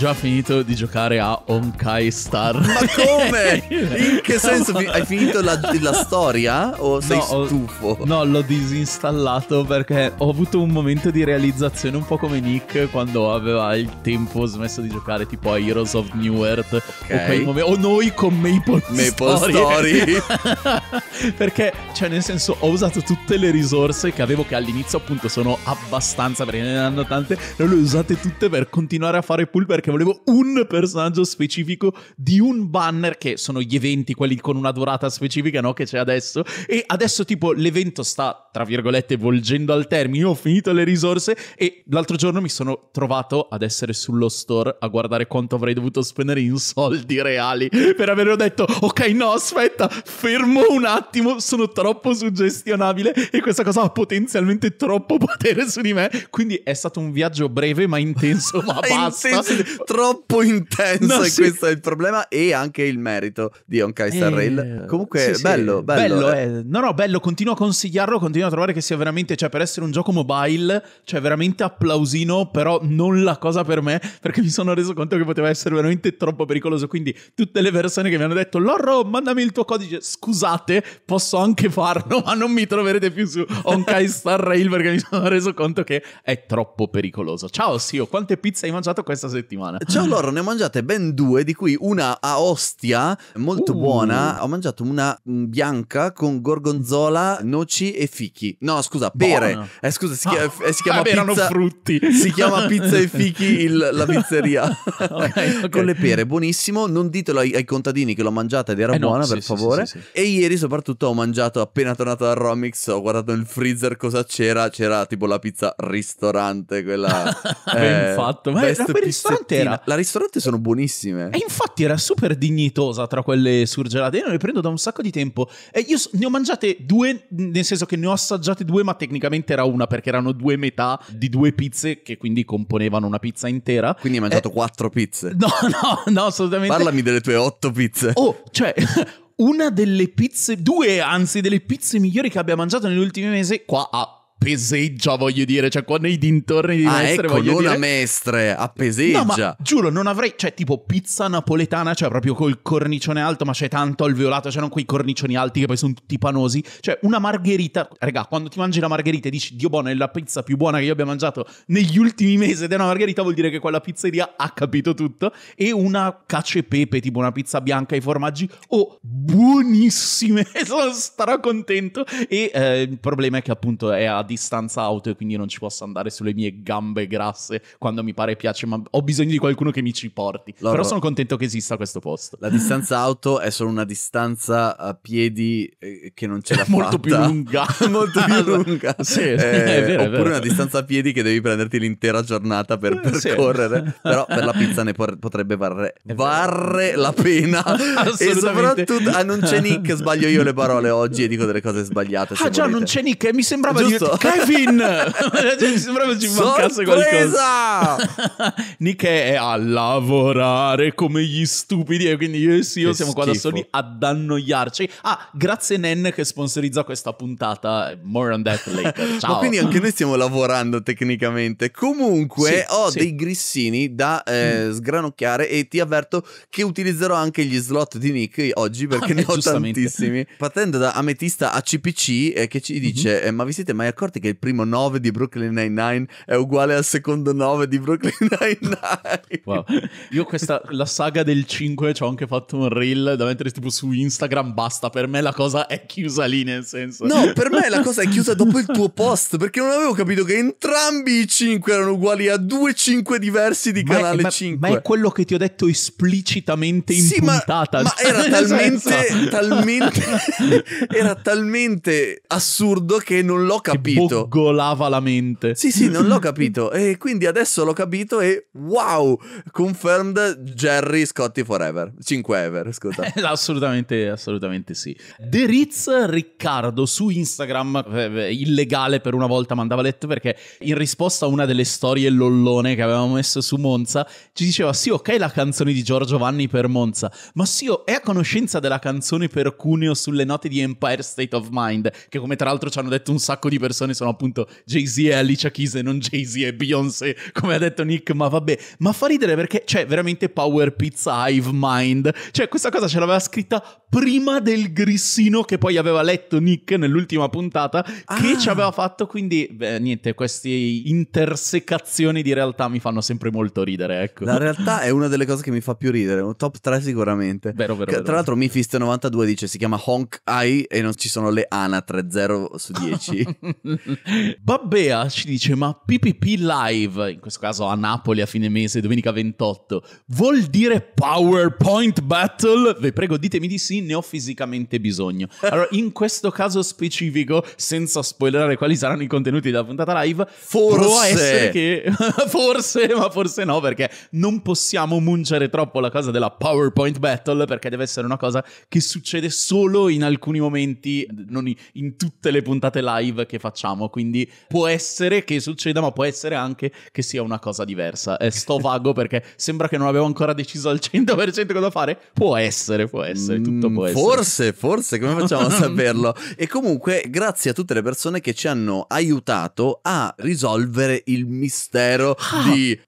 già finito di giocare a Honkai Star. Ma come? In che senso? Hai finito la, la storia o sei no, stufo? No, l'ho disinstallato perché ho avuto un momento di realizzazione un po' come Nick quando aveva il tempo smesso di giocare tipo a Heroes of New Earth okay. o, mom- o, noi con Maple, Maple Story. Story. perché, cioè nel senso, ho usato tutte le risorse che avevo che all'inizio appunto sono abbastanza perché ne hanno tante, le ho usate tutte per continuare a fare pull perché perché volevo un personaggio specifico di un banner che sono gli eventi, quelli con una durata specifica, no? Che c'è adesso. E adesso tipo l'evento sta, tra virgolette, volgendo al termine. ho finito le risorse e l'altro giorno mi sono trovato ad essere sullo store a guardare quanto avrei dovuto spendere in soldi reali per averlo detto, ok no, aspetta, fermo un attimo, sono troppo suggestionabile e questa cosa ha potenzialmente troppo potere su di me. Quindi è stato un viaggio breve ma intenso, ma basta. intenso. troppo intensa no, e sì. questo è il problema e anche il merito di Honkai Star Rail. Eh, Comunque sì, bello, sì. bello, bello eh. eh. No, no, bello, continuo a consigliarlo, continuo a trovare che sia veramente, cioè per essere un gioco mobile, cioè veramente applausino, però non la cosa per me, perché mi sono reso conto che poteva essere veramente troppo pericoloso, quindi tutte le persone che mi hanno detto "Lorro, mandami il tuo codice". Scusate, posso anche farlo, ma non mi troverete più su Honkai Star Rail perché mi sono reso conto che è troppo pericoloso. Ciao Sio, quante pizze hai mangiato questa settimana? buona. Ciao loro, ne ho mangiate ben due, di cui una a Ostia, molto uh. buona. Ho mangiato una mm, bianca con gorgonzola, noci e fichi. No, scusa, pere. Eh, scusa, si chiama, oh. Eh, si chiama ah, pizza. Erano frutti. Si chiama pizza e fichi il, la pizzeria. okay, okay. Con le pere, buonissimo. Non ditelo ai, ai contadini che l'ho mangiata ed era eh buona, no, per sì, favore. Sì, sì, e ieri soprattutto ho mangiato appena tornato da Romix, ho guardato nel freezer cosa c'era, c'era tipo la pizza ristorante, quella... ben eh, fatto. Ma il ristorante mattina. La ristorante sono buonissime. E infatti era super dignitosa tra quelle surgelate. Io ne prendo da un sacco di tempo. E io ne ho mangiate due, nel senso che ne ho assaggiate due, ma tecnicamente era una perché erano due metà di due pizze che quindi componevano una pizza intera. Quindi hai mangiato eh, quattro pizze? No, no, no, assolutamente. Parlami delle tue otto pizze. Oh, cioè... una delle pizze, due anzi, delle pizze migliori che abbia mangiato negli ultimi mesi, qua a appeseggia, voglio dire, cioè qua nei dintorni di ah, Mestre, ecco, voglio non dire... a Mestre, appeseggia. No, giuro, non avrei, cioè tipo pizza napoletana, cioè proprio col cornicione alto, ma c'è tanto alveolato, cioè non quei cornicioni alti che poi sono tutti panosi, cioè una margherita, regà, quando ti mangi la margherita e dici "Dio buono, è la pizza più buona che io abbia mangiato negli ultimi mesi" ed è una margherita vuol dire che quella pizzeria ha capito tutto e una cace pepe, tipo una pizza bianca ai formaggi, oh, buonissime, sono stracontento e eh, il problema è che appunto è ad distanza auto e quindi non ci posso andare sulle mie gambe grasse quando mi pare piace, ma ho bisogno di qualcuno che mi ci porti. Loro, Però sono contento che esista questo posto. La distanza auto è solo una distanza a piedi eh, che non ce l'ha Molto più lunga. Molto più lunga. sì, eh, è vero, oppure è vero. una distanza a piedi che devi prenderti l'intera giornata per eh, percorrere. Sì. Però per la pizza ne potrebbe varre, varre la pena. e soprattutto, ah, non c'è Nick, sbaglio io le parole oggi e dico delle cose sbagliate. Ah già, volete. non c'è Nick, eh, mi sembrava Giusto. Kevin! Cioè, Sembrava ci mancasse qualcosa. Nick è a lavorare come gli stupidi e quindi io e Sio siamo schifo. qua da soli ad annoiarci. Ah, grazie Nen che sponsorizza questa puntata. More on that later. Ciao. Ma quindi anche noi stiamo lavorando tecnicamente. Comunque sì, ho sì. dei grissini da eh, mm. sgranocchiare e ti avverto che utilizzerò anche gli slot di Nick oggi perché ah, ne ho tantissimi. Partendo da Ametista ACPC eh, che ci mm-hmm. dice mm-hmm. eh, ma vi siete mai accorti accorti che il primo 9 di Brooklyn Nine-Nine è uguale al secondo 9 di Brooklyn Nine-Nine? Wow. Io questa, la saga del 5 ci ho anche fatto un reel da mettere tipo su Instagram, basta, per me la cosa è chiusa lì nel senso. No, per me la cosa è chiusa dopo il tuo post, perché non avevo capito che entrambi i 5 erano uguali a due 5 diversi di ma canale è, ma, 5. Ma è quello che ti ho detto esplicitamente in sì, puntata. Ma, ma era talmente, talmente, era talmente assurdo che non l'ho capito capito. Sboggolava la mente. Sì, sì, non l'ho capito. E quindi adesso l'ho capito e wow, confirmed Jerry Scotti forever. 5 ever, scusa. assolutamente, assolutamente sì. The Ritz Riccardo su Instagram, eh, eh, illegale per una volta mandava letto perché in risposta a una delle storie lollone che avevamo messo su Monza, ci diceva sì, ok la canzone di Giorgio Vanni per Monza, ma sì, oh, è a conoscenza della canzone per Cuneo sulle note di Empire State of Mind, che come tra l'altro ci hanno detto un sacco di persone canzoni sono appunto Jay-Z e Alicia Keys e non Jay-Z e Beyoncé, come ha detto Nick, ma vabbè. Ma fa ridere perché c'è cioè, veramente Power Pizza Hive Mind. Cioè, questa cosa ce l'aveva scritta prima del grissino che poi aveva letto Nick nell'ultima puntata, ah. che ci aveva fatto. Quindi, beh, niente, queste intersecazioni di realtà mi fanno sempre molto ridere, ecco. La realtà è una delle cose che mi fa più ridere, un top 3 sicuramente. Vero, vero, vero. Tra l'altro Mifist92 dice si chiama Honk Eye e non ci sono le anatre 0 su 10. Babbea ci dice: Ma PPP live, in questo caso a Napoli a fine mese, domenica 28, vuol dire PowerPoint battle? Vi prego, ditemi di sì, ne ho fisicamente bisogno. Allora, in questo caso specifico, senza spoilerare quali saranno i contenuti della puntata live, forse, che... forse, ma forse no, perché non possiamo mungere troppo la cosa della PowerPoint battle, perché deve essere una cosa che succede solo in alcuni momenti, non in tutte le puntate live che facciamo facciamo, quindi può essere che succeda, ma può essere anche che sia una cosa diversa. Eh, sto vago perché sembra che non avevo ancora deciso al 100% cosa fare, può essere, può essere, tutto può essere. Forse, forse, come facciamo a saperlo? E comunque grazie a tutte le persone che ci hanno aiutato a risolvere il mistero di...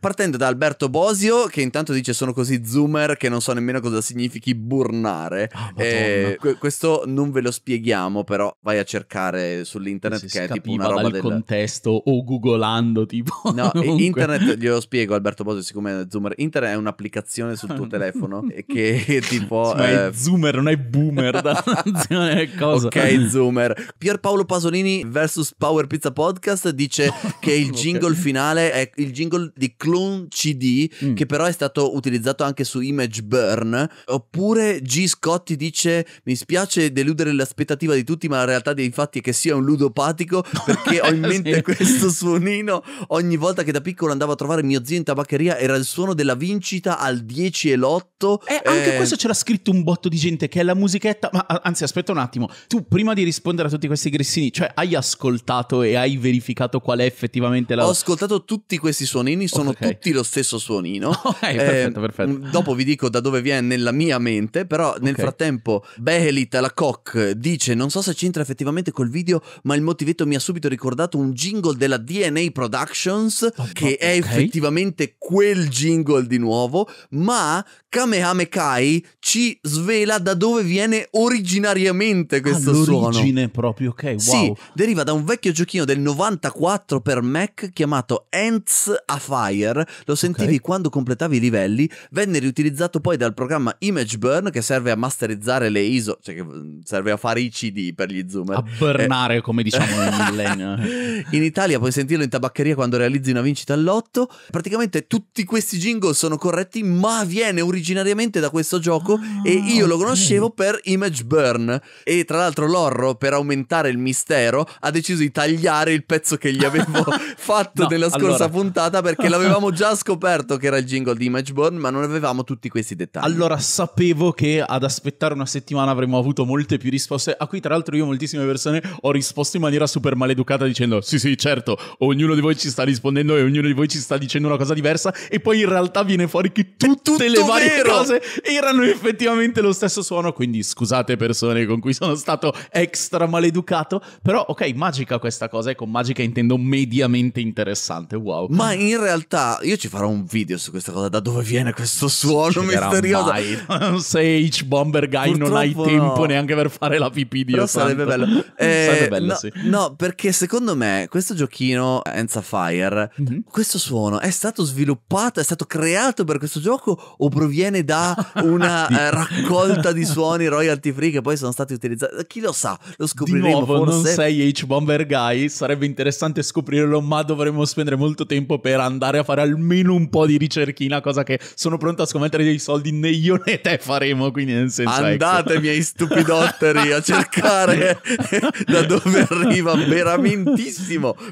Partendo da Alberto Bosio, che intanto dice sono così zoomer che non so nemmeno cosa significhi burnare. Oh, eh, questo non ve lo spieghiamo, però vai a cercare sull'internet che è tipo una roba del contesto o googolando tipo. No, internet glielo spiego Alberto Bosio siccome è zoomer. Internet è un'applicazione sul tuo telefono che tipo sì, eh... zoomer, non è boomer da cosa. Ok, zoomer. Pierpaolo Pasolini versus Power Pizza Podcast dice che il jingle okay. finale è il jingle di Clone CD mm. che però è stato utilizzato anche su Image Burn oppure G. Scotti dice mi spiace deludere l'aspettativa di tutti ma la realtà dei fatti è che sia un ludopatico perché ho in mente sì. questo suonino ogni volta che da piccolo andavo a trovare mio zio in tabaccheria era il suono della vincita al 10 e l'8 E eh, anche eh... questo l'ha scritto un botto di gente che è la musichetta ma anzi aspetta un attimo tu prima di rispondere a tutti questi grissini cioè hai ascoltato e hai verificato qual è effettivamente la ho ascoltato tutti questi suonini sono hanno okay. tutti lo stesso suonino. Okay, perfetto, eh, perfetto. Mm, dopo vi dico da dove viene nella mia mente, però nel okay. frattempo Behelit alla Koch dice, non so se c'entra effettivamente col video, ma il motivetto mi ha subito ricordato un jingle della DNA Productions, oh, che è effettivamente quel jingle di nuovo, ma Kamehame Kai ci svela da dove viene originariamente ah, questo ah, l'origine suono. proprio, ok, wow. Sì, deriva da un vecchio giochino del 94 per Mac chiamato Ants a Fire player, lo sentivi okay. quando completavi i livelli, venne riutilizzato poi dal programma Image Burn che serve a masterizzare le ISO, cioè che mm, serve a fare i CD per gli zoomer. A burnare eh. come diciamo nel millennio. in Italia puoi sentirlo in tabaccheria quando realizzi una vincita all'otto. Praticamente tutti questi jingle sono corretti, ma viene originariamente da questo gioco ah, e io lo conoscevo per Image Burn e tra l'altro l'orro per aumentare il mistero ha deciso di tagliare il pezzo che gli avevo fatto no, nella scorsa allora... puntata perché l'avevo avevamo già scoperto che era il jingle di Imageborn, ma non avevamo tutti questi dettagli. Allora sapevo che ad aspettare una settimana avremmo avuto molte più risposte, a cui tra l'altro io moltissime persone ho risposto in maniera super maleducata dicendo sì sì certo, ognuno di voi ci sta rispondendo e ognuno di voi ci sta dicendo una cosa diversa e poi in realtà viene fuori che tutte le varie vero. cose erano effettivamente lo stesso suono, quindi scusate persone con cui sono stato extra maleducato, però ok, magica questa cosa e con magica intendo mediamente interessante, wow. Ma in realtà realtà io ci farò un video su questa cosa, da dove viene questo suono ci misterioso. Mai. Sei H-Bomber Guy, Purtroppo non hai tempo no. neanche per fare la pipì di Però sarebbe bello. Eh, sarebbe bello, no, sì. No, perché secondo me questo giochino, Enza Fire, mm-hmm. questo suono è stato sviluppato, è stato creato per questo gioco o proviene da una eh, raccolta di suoni royalty free che poi sono stati utilizzati? Chi lo sa, lo scopriremo. Di nuovo, forse. non sei H-Bomber Guy, sarebbe interessante scoprirlo, ma dovremmo spendere molto tempo per andare a fare almeno un po' di ricerchina, cosa che sono pronto a scommettere dei soldi né io né te faremo, quindi nel senso... Andate ecco. miei stupidotteri a cercare da dove arriva veramente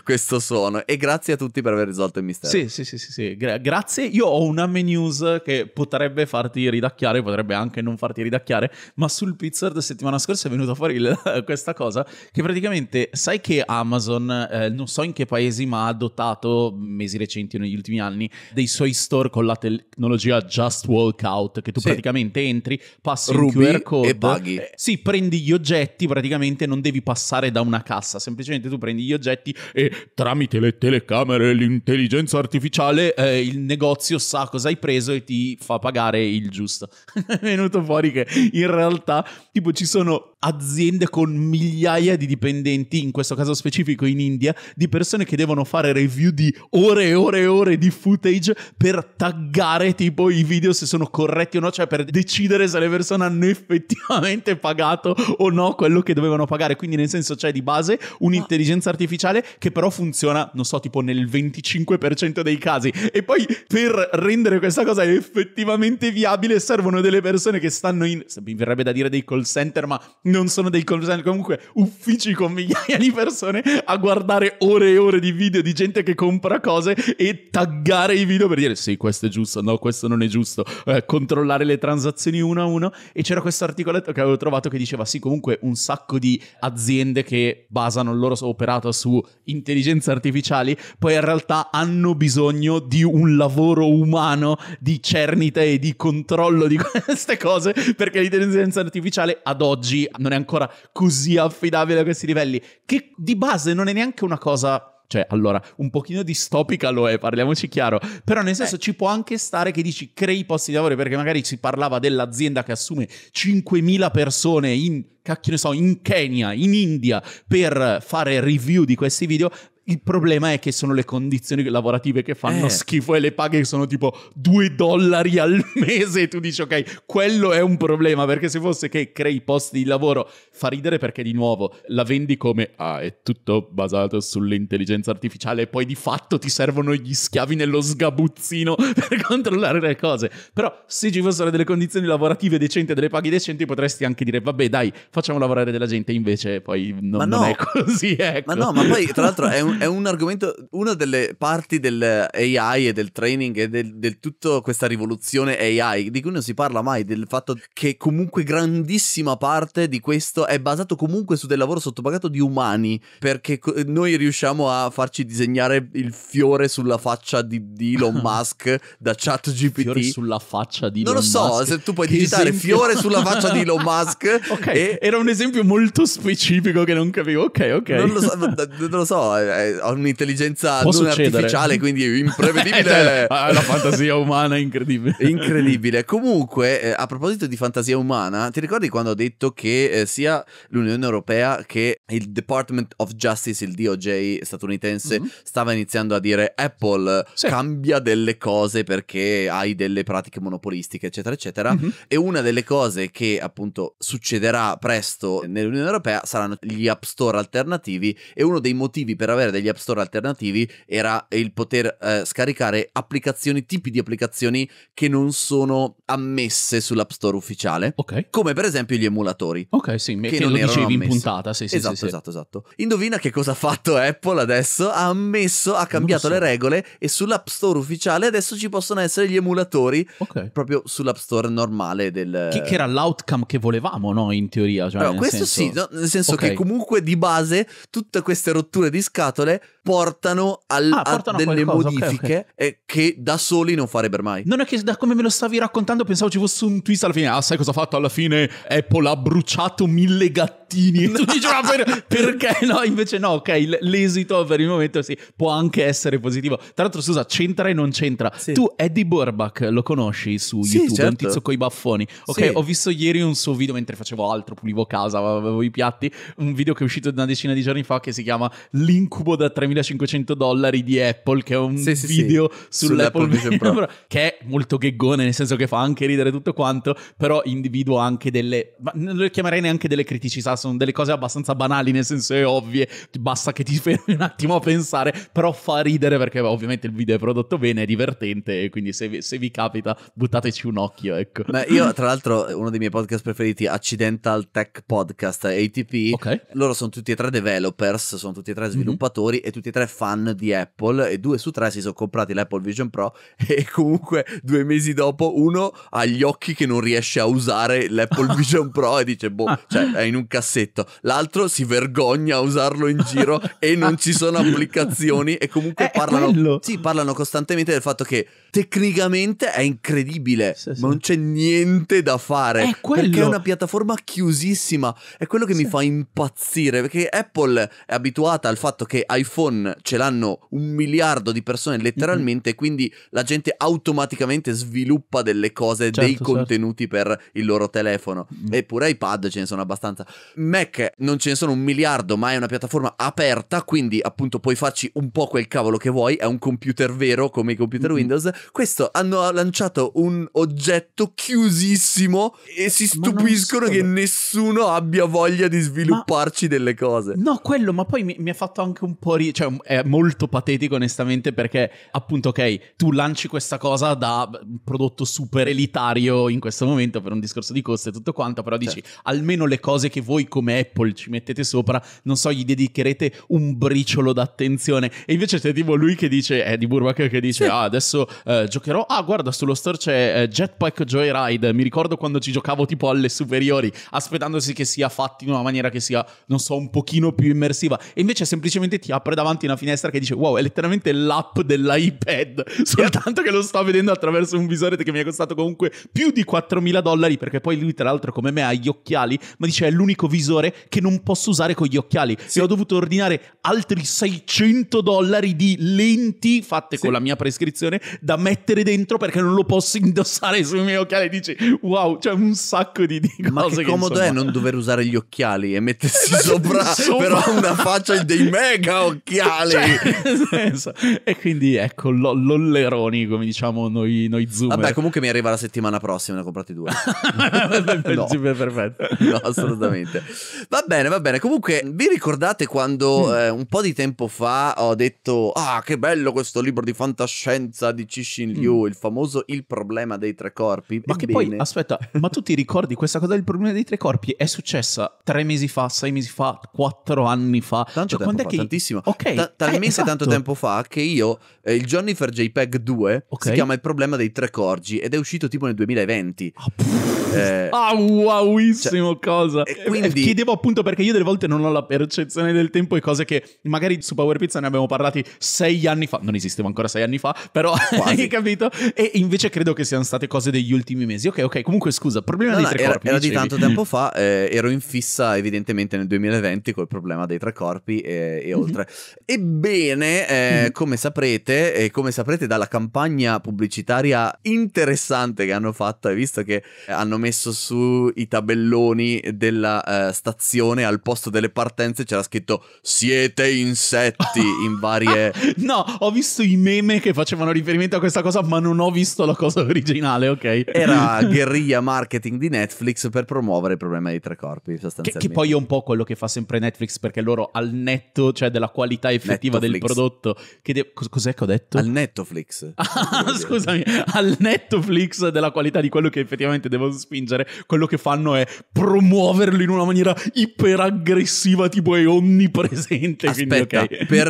questo suono e grazie a tutti per aver risolto il mistero. Sì, sì, sì, sì, sì. Gra- grazie. Io ho una news che potrebbe farti ridacchiare, potrebbe anche non farti ridacchiare, ma sul Pizzard settimana scorsa è venuta fuori il, questa cosa che praticamente sai che Amazon, eh, non so in che paesi, ma ha adottato mesi recenti, negli ultimi anni dei suoi store con la tecnologia Just Walkout, che tu sì. praticamente entri, passi Ruby il QR code e paghi. Eh, sì, prendi gli oggetti, praticamente non devi passare da una cassa, semplicemente tu prendi gli oggetti e tramite le telecamere e l'intelligenza artificiale eh, il negozio sa cosa hai preso e ti fa pagare il giusto. È venuto fuori che in realtà tipo ci sono aziende con migliaia di dipendenti, in questo caso specifico in India, di persone che devono fare review di ore e ore e ore di footage per taggare tipo i video se sono corretti o no, cioè per decidere se le persone hanno effettivamente pagato o no quello che dovevano pagare. Quindi nel senso c'è di base un'intelligenza artificiale che però funziona, non so, tipo nel 25% dei casi. E poi per rendere questa cosa effettivamente viabile servono delle persone che stanno in, mi verrebbe da dire dei call center, ma non non sono dei call center, comunque uffici con migliaia di persone a guardare ore e ore di video di gente che compra cose e taggare i video per dire sì, questo è giusto, no, questo non è giusto, eh, controllare le transazioni uno a uno. E c'era questo articoletto che avevo trovato che diceva sì, comunque un sacco di aziende che basano il loro operato su intelligenze artificiali, poi in realtà hanno bisogno di un lavoro umano di cernita e di controllo di queste cose perché l'intelligenza artificiale ad oggi non è ancora così affidabile a questi livelli, che di base non è neanche una cosa cioè, allora, un pochino distopica lo è, parliamoci chiaro. Però, nel senso, eh. ci può anche stare che dici crei posti di lavoro, perché magari si parlava dell'azienda che assume 5.000 persone in, cacchio ne so, in Kenya, in India, per fare review di questi video. Il problema è che sono le condizioni lavorative che fanno eh. schifo e le paghe sono tipo 2 dollari al mese e tu dici ok, quello è un problema perché se fosse che crei posti di lavoro fa ridere perché di nuovo la vendi come ah è tutto basato sull'intelligenza artificiale e poi di fatto ti servono gli schiavi nello sgabuzzino per controllare le cose. Però se ci fossero delle condizioni lavorative decenti e delle paghe decenti potresti anche dire vabbè dai facciamo lavorare della gente invece poi non, no. non è così. Ecco. Ma no, ma poi tra l'altro è un, è un argomento, una delle parti dell'AI e del training e del, del tutta questa rivoluzione AI, di cui non si parla mai, del fatto che comunque grandissima parte di questo è basato comunque su del lavoro sottopagato di umani, perché co- noi riusciamo a farci disegnare il fiore sulla faccia di, di Elon Musk da chat GPT. Fiore sulla faccia di Elon Musk. Non lo so, Musk. se tu puoi che digitare esempio? fiore sulla faccia di Elon Musk. ok, e... era un esempio molto specifico che non capivo, ok, ok. Non lo so, non lo so è, ho un'intelligenza Può non succedere. artificiale, quindi imprevedibile. Eh, cioè, la, fantasia umana è incredibile. incredibile. Comunque, eh, a proposito di fantasia umana, ti ricordi quando ho detto che eh, sia l'Unione Europea che il Department of Justice, il DOJ statunitense, mm-hmm. stava iniziando a dire Apple sì. cambia delle cose perché hai delle pratiche monopolistiche, eccetera, eccetera. Mm-hmm. E una delle cose che appunto succederà presto nell'Unione Europea saranno gli app store alternativi e uno dei motivi per avere degli app store alternativi era il poter eh, scaricare applicazioni, tipi di applicazioni che non sono ammesse sull'app store ufficiale. Okay. Come per esempio gli emulatori. Ok, sì, che, che non lo dicevi ammessi. in puntata, sì, sì, esatto, sì, sì. esatto, esatto. Indovina che cosa ha fatto Apple adesso? Ha ammesso, ha cambiato so. le regole e sull'app store ufficiale adesso ci possono essere gli emulatori okay. proprio sull'app store normale del... Che, che era l'outcome che volevamo, no? In teoria. Cioè, allora, questo senso... sì, no? nel senso okay. che comunque di base tutte queste rotture di scatole isole portano, al, ah, a delle qualcosa, modifiche okay, okay. Eh, che da soli non farebbero mai. Non è che da come me lo stavi raccontando pensavo ci fosse un twist alla fine. Ah, sai cosa ha fatto alla fine? Apple ha bruciato mille gattini. E tu dici, ma per, perché no? Invece no, ok, l'esito per il momento sì, può anche essere positivo. Tra l'altro, scusa, c'entra e non c'entra. Sì. Tu Eddie Burbach lo conosci su sì, YouTube? Certo. È un tizio coi baffoni. Ok, sì. ho visto ieri un suo video mentre facevo altro, pulivo casa, avevo i piatti, un video che è uscito una decina di giorni fa che si chiama L'incubo da 3500 dollari di Apple, che è un sì, video sì, sull'Apple, Vision Pro. Pro, che è molto gheggone, nel senso che fa anche ridere tutto quanto, però individua anche delle, ma non le chiamerei neanche delle criticità, sono delle cose abbastanza banali, nel senso è ovvie, basta che ti fermi un attimo a pensare, però fa ridere perché ovviamente il video è prodotto bene, è divertente, e quindi se vi, se vi capita buttateci un occhio, ecco. Beh, io tra l'altro uno dei miei podcast preferiti, Accidental Tech Podcast, ATP, okay. loro sono tutti e tre developers, sono tutti e tre mhm. sviluppatori, mm-hmm lavoratori e tutti e tre fan di Apple e due su tre si sono comprati l'Apple Vision Pro e comunque due mesi dopo uno ha gli occhi che non riesce a usare l'Apple Vision Pro e dice boh, ah. cioè è in un cassetto. L'altro si vergogna a usarlo in giro e non ci sono applicazioni e comunque è, parlano, è sì, parlano costantemente del fatto che tecnicamente è incredibile, sì, sì. ma non c'è niente da fare. È quello. Perché è una piattaforma chiusissima. È quello che sì. mi fa impazzire. Perché Apple è abituata al fatto che iPhone ce l'hanno un miliardo di persone letteralmente, mm-hmm. quindi la gente automaticamente sviluppa delle cose, certo, dei certo. contenuti per il loro telefono. Mm-hmm. Eppure iPad ce ne sono abbastanza. Mac non ce ne sono un miliardo, ma è una piattaforma aperta, quindi appunto puoi farci un po' quel cavolo che vuoi. È un computer vero come i computer mm-hmm. Windows questo hanno lanciato un oggetto chiusissimo e si stupiscono che nessuno abbia voglia di svilupparci ma... delle cose. No, quello, ma poi mi, mi ha fatto anche un po' ridere, cioè è molto patetico onestamente perché appunto ok, tu lanci questa cosa da prodotto super elitario in questo momento per un discorso di costo e tutto quanto, però dici certo. almeno le cose che voi come Apple ci mettete sopra, non so, gli dedicherete un briciolo d'attenzione. E invece c'è tipo lui che dice, è eh, di Burbacher che dice, sì. ah adesso eh, eh, giocherò. Ah, guarda, sullo store c'è eh, Jetpack Joyride. Mi ricordo quando ci giocavo tipo alle superiori, aspettandosi che sia fatto in una maniera che sia, non so, un pochino più immersiva. E invece semplicemente ti apre davanti una finestra che dice: Wow, è letteralmente l'app dell'iPad. Soltanto che lo sto vedendo attraverso un visore che mi è costato comunque più di 4.000 dollari. Perché poi lui, tra l'altro, come me, ha gli occhiali. Ma dice: È l'unico visore che non posso usare con gli occhiali. Sì. E ho dovuto ordinare altri 600 dollari di lenti fatte sì. con la mia prescrizione da da mettere dentro perché non lo posso indossare sui miei occhiali. Dici, wow, c'è un sacco di, di Ma cose. Ma che comodo insomma... è non dover usare gli occhiali e mettersi e sopra, sopra, però una faccia dei mega occhiali. Cioè, e quindi ecco, lo, lolleroni, come diciamo noi, noi zoomer. Vabbè, comunque mi arriva la settimana prossima, ne ho comprati due. no. Perfetto. No, assolutamente. Va bene, va bene. Comunque, vi ricordate quando mm. eh, un po' di tempo fa ho detto, ah, che bello questo libro di fantascienza di C. Shin Liu, mm. il famoso il problema dei tre corpi. Ma Ebbene... che poi, aspetta, ma tu ti ricordi questa cosa del problema dei tre corpi? È successa tre mesi fa, sei mesi fa, quattro anni fa. Tanto cioè, tempo fa, che... tantissimo. Ok. Ta- eh, talmente eh, esatto. tanto tempo fa che io, eh, il Johnny for JPEG 2 okay. si chiama il problema dei tre corgi ed è uscito tipo nel 2020. Ah, eh, ah wowissimo cioè, cosa. E quindi... Eh, chiedevo appunto perché io delle volte non ho la percezione del tempo e cose che magari su Power Pizza ne abbiamo parlato sei anni fa, non esistevo ancora sei anni fa, però Hai capito? E invece credo che siano state cose degli ultimi mesi. Ok, ok, comunque scusa, problema no, dei no, tre era, corpi. Era dicevi. di tanto tempo fa, eh, ero in fissa evidentemente nel 2020 col problema dei tre corpi e, e mhm. oltre. Ebbene, eh, mhm. come saprete, e come saprete dalla campagna pubblicitaria interessante che hanno fatto, hai visto che hanno messo su i tabelloni della eh, stazione al posto delle partenze c'era scritto siete insetti in varie... no, ho visto i meme che facevano riferimento a questa cosa, ma non ho visto la cosa originale, ok? Era guerriglia marketing di Netflix per promuovere il problema dei tre corpi, sostanzialmente. Che, che poi è un po' quello che fa sempre Netflix, perché loro al netto, cioè della qualità effettiva Netflix. del prodotto, che de- cos'è che ho detto? Al Netflix. Ah, scusami, al Netflix della qualità di quello che effettivamente devono spingere, quello che fanno è promuoverlo in una maniera iperaggressiva, tipo è onnipresente. Aspetta, quindi, okay. per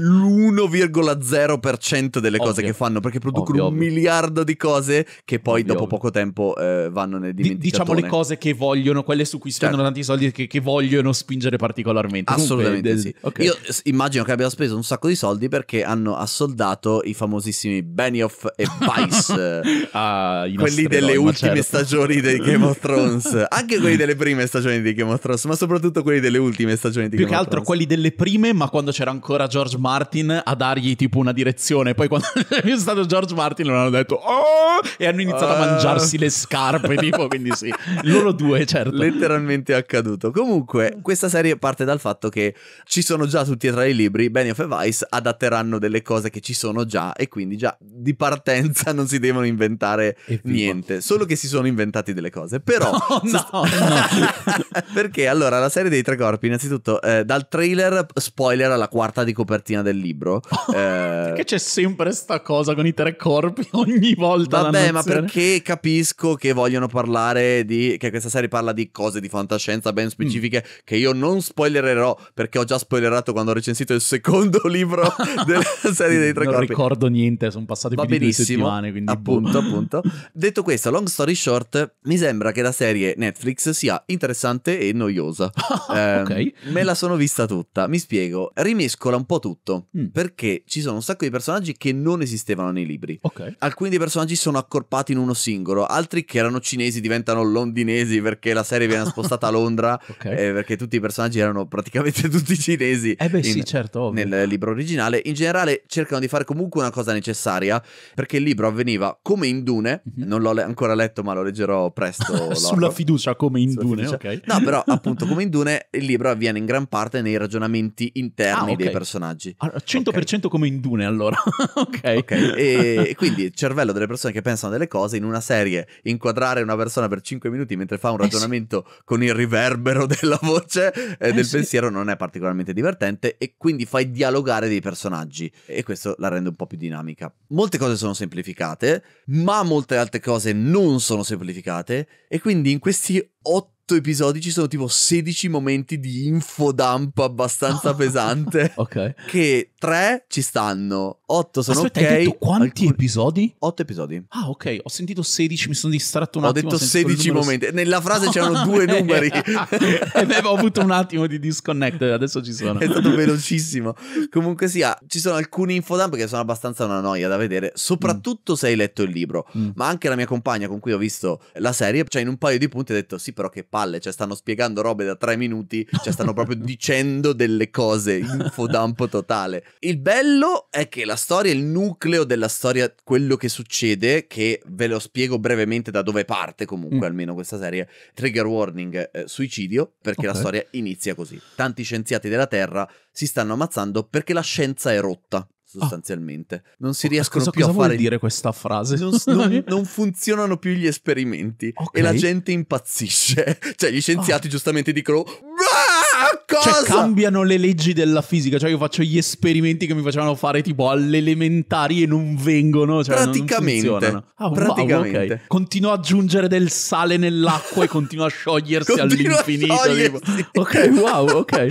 l'1,0% delle cose Ovvio. che fanno, perché producono ovvio, un ovvio. miliardo di cose che poi ovvio, dopo poco tempo eh, vanno nel dimenticatone. Diciamo le cose che vogliono, quelle su cui spendono certo. tanti soldi che, che, vogliono spingere particolarmente. Assolutamente Dunque, sì. Okay. Io immagino che abbiano speso un sacco di soldi perché hanno assoldato i famosissimi Benioff e Vice, ah, eh, quelli delle donna, ultime certo. stagioni dei Game of Thrones, anche quelli delle prime stagioni di Game of Thrones, ma soprattutto quelli delle ultime stagioni di Più Game of Thrones. Più che altro quelli delle prime, ma quando c'era ancora George Martin a dargli tipo una direzione, poi quando è stato stato George Martin loro hanno detto oh! e hanno iniziato uh... a ah. mangiarsi le scarpe, tipo, quindi sì, loro due, certo. Letteralmente è accaduto. Comunque, mm. questa serie parte dal fatto che ci sono già tutti e tre i libri, Benioff e Weiss adatteranno delle cose che ci sono già e quindi già di partenza non si devono inventare niente, solo che si sono inventati delle cose. Però no, no, no. Perché allora la serie dei tre corpi, innanzitutto, eh, dal trailer spoiler alla quarta di copertina del libro. eh... Perché c'è sempre sta cosa con i i tre corpi ogni volta. Vabbè, ma perché capisco che vogliono parlare di. che questa serie parla di cose di fantascienza ben mm. specifiche mm. che io non spoilererò perché ho già spoilerato quando ho recensito il secondo libro della serie dei tre non corpi. Non ricordo niente, sono passate Va più di due settimane. Quindi boh. appunto, appunto. Detto questo, long story short, mi sembra che la serie Netflix sia interessante e noiosa. eh, ok. Ehm, me la sono vista tutta. Mi spiego, rimescola un po' tutto mm. perché ci sono un sacco di personaggi che non esistevano nei nei libri. Okay. Alcuni dei personaggi sono accorpati in uno singolo, altri che erano cinesi diventano londinesi perché la serie viene spostata a Londra, okay. eh, perché tutti i personaggi erano praticamente tutti cinesi. Eh beh in, sì, certo, ovvio. Nel libro originale. In generale cercano di fare comunque una cosa necessaria, perché il libro avveniva come in Dune, mm-hmm. non l'ho le- ancora letto ma lo leggerò presto. Sulla fiducia come in Sulla Dune, fiducia. ok. No, però appunto come in Dune il libro avviene in gran parte nei ragionamenti interni ah, okay. dei personaggi. Allora, ah, 100% come in Dune allora. ok. okay. E, e, quindi il cervello delle persone che pensano delle cose in una serie, inquadrare una persona per 5 minuti mentre fa un ragionamento eh sì. con il riverbero della voce e eh, eh del sì. pensiero non è particolarmente divertente e quindi fai dialogare dei personaggi e questo la rende un po' più dinamica. Molte cose sono semplificate, ma molte altre cose non sono semplificate e quindi in questi 8 8 episodi ci sono tipo 16 momenti di infodump abbastanza pesante. ok. Che 3 ci stanno, 8 sono Aspetta, ok. hai detto quanti alcuni... episodi? 8 episodi. Ah, ok, ho sentito 16, mi sono distratto un ho attimo. Ho detto 16 numero... momenti. Nella frase c'erano due numeri. e eh beh, ho avuto un attimo di disconnect, adesso ci sono. È stato velocissimo. Comunque sia, ci sono alcuni infodump che sono abbastanza una noia da vedere, soprattutto mm. se hai letto il libro, mm. ma anche la mia compagna con cui ho visto la serie, cioè in un paio di punti ha detto "Sì, però che palle palle, cioè stanno spiegando robe da tre minuti, cioè stanno proprio dicendo delle cose, infodampo totale. Il bello è che la storia, il nucleo della storia, quello che succede, che ve lo spiego brevemente da dove parte comunque mm. almeno questa serie, trigger warning, eh, suicidio, perché okay. la storia inizia così. Tanti scienziati della Terra si stanno ammazzando perché la scienza è rotta. Ah. sostanzialmente. Oh, non si riescono cosa, più cosa a fare... dire questa frase? Non, non, non funzionano più gli esperimenti okay. e la gente impazzisce. Cioè gli scienziati oh. giustamente dicono... Ma cioè, cosa? Cioè, cambiano le leggi della fisica. Cioè, io faccio gli esperimenti che mi facevano fare tipo alle elementari e non vengono. Cioè, praticamente. Non, non ah, praticamente. Wow, okay. Continua ad aggiungere del sale nell'acqua e continua a sciogliersi continua all'infinito. A sciogliersi. ok, wow, ok.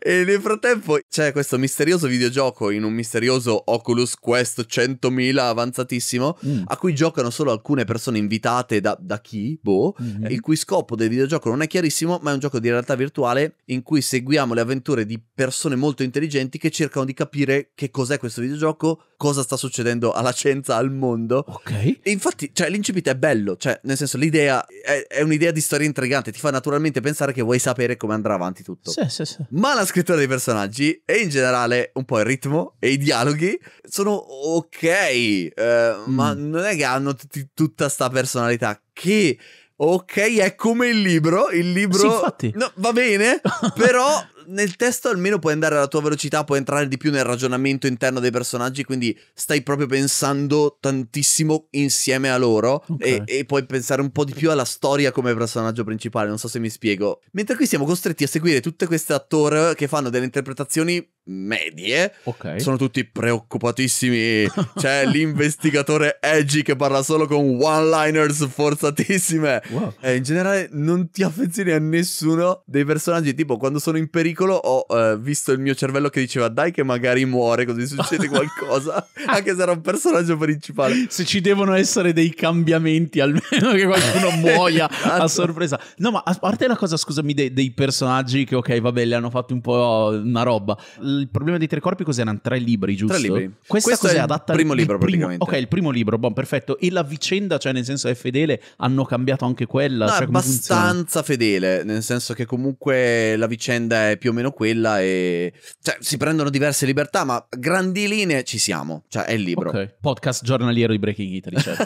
e nel frattempo c'è questo misterioso videogioco in un misterioso Oculus Quest 100.000 avanzatissimo mm. a cui giocano solo alcune persone invitate da, da chi, boh, mm-hmm. il cui scopo del videogioco non è chiarissimo, ma è un gioco di realtà virtuale in cui seguiamo le avventure di persone molto intelligenti che cercano di capire che cos'è questo videogioco, cosa sta succedendo alla scienza, al mondo. Ok. E infatti, cioè, l'incipit è bello, cioè, nel senso, l'idea è, è, un'idea di storia intrigante, ti fa naturalmente pensare che vuoi sapere come andrà avanti tutto. Sì, sì, sì. Ma la scrittura dei personaggi e in generale un po' il ritmo e i dialoghi sono ok, eh, mm. ma non è che hanno t- tutta sta personalità che Ok, è come il libro. Il libro. Sì, infatti. No, va bene, però nel testo almeno puoi andare alla tua velocità, puoi entrare di più nel ragionamento interno dei personaggi, quindi stai proprio pensando tantissimo insieme a loro okay. e, e, puoi pensare un po' di più alla storia come personaggio principale, non so se mi spiego. Mentre qui siamo costretti a seguire tutte queste attore che fanno delle interpretazioni medie. Okay. Sono tutti preoccupatissimi. C'è l'investigatore Edgy che parla solo con one-liners forzatissime. Wow. Eh, in generale non ti affezioni a nessuno dei personaggi. Tipo, quando sono in pericolo ho eh, visto il mio cervello che diceva dai che magari muore così succede qualcosa. anche se era un personaggio principale. Se ci devono essere dei cambiamenti almeno che qualcuno muoia esatto. a sorpresa. No, ma a parte la cosa, scusami, dei, dei personaggi che ok, vabbè, le hanno fatto un po' una roba il problema dei tre corpi cos'erano? Tre libri, giusto? Tre libri. Questa Questo cos'è adatta al primo libro, primo, praticamente. Ok, il primo libro, buon, perfetto. E la vicenda, cioè nel senso è fedele, hanno cambiato anche quella? No, cioè, abbastanza funziona? fedele, nel senso che comunque la vicenda è più o meno quella e... Cioè, si prendono diverse libertà, ma grandi linee ci siamo. Cioè, è il libro. Ok, podcast giornaliero di Breaking Italy, certo.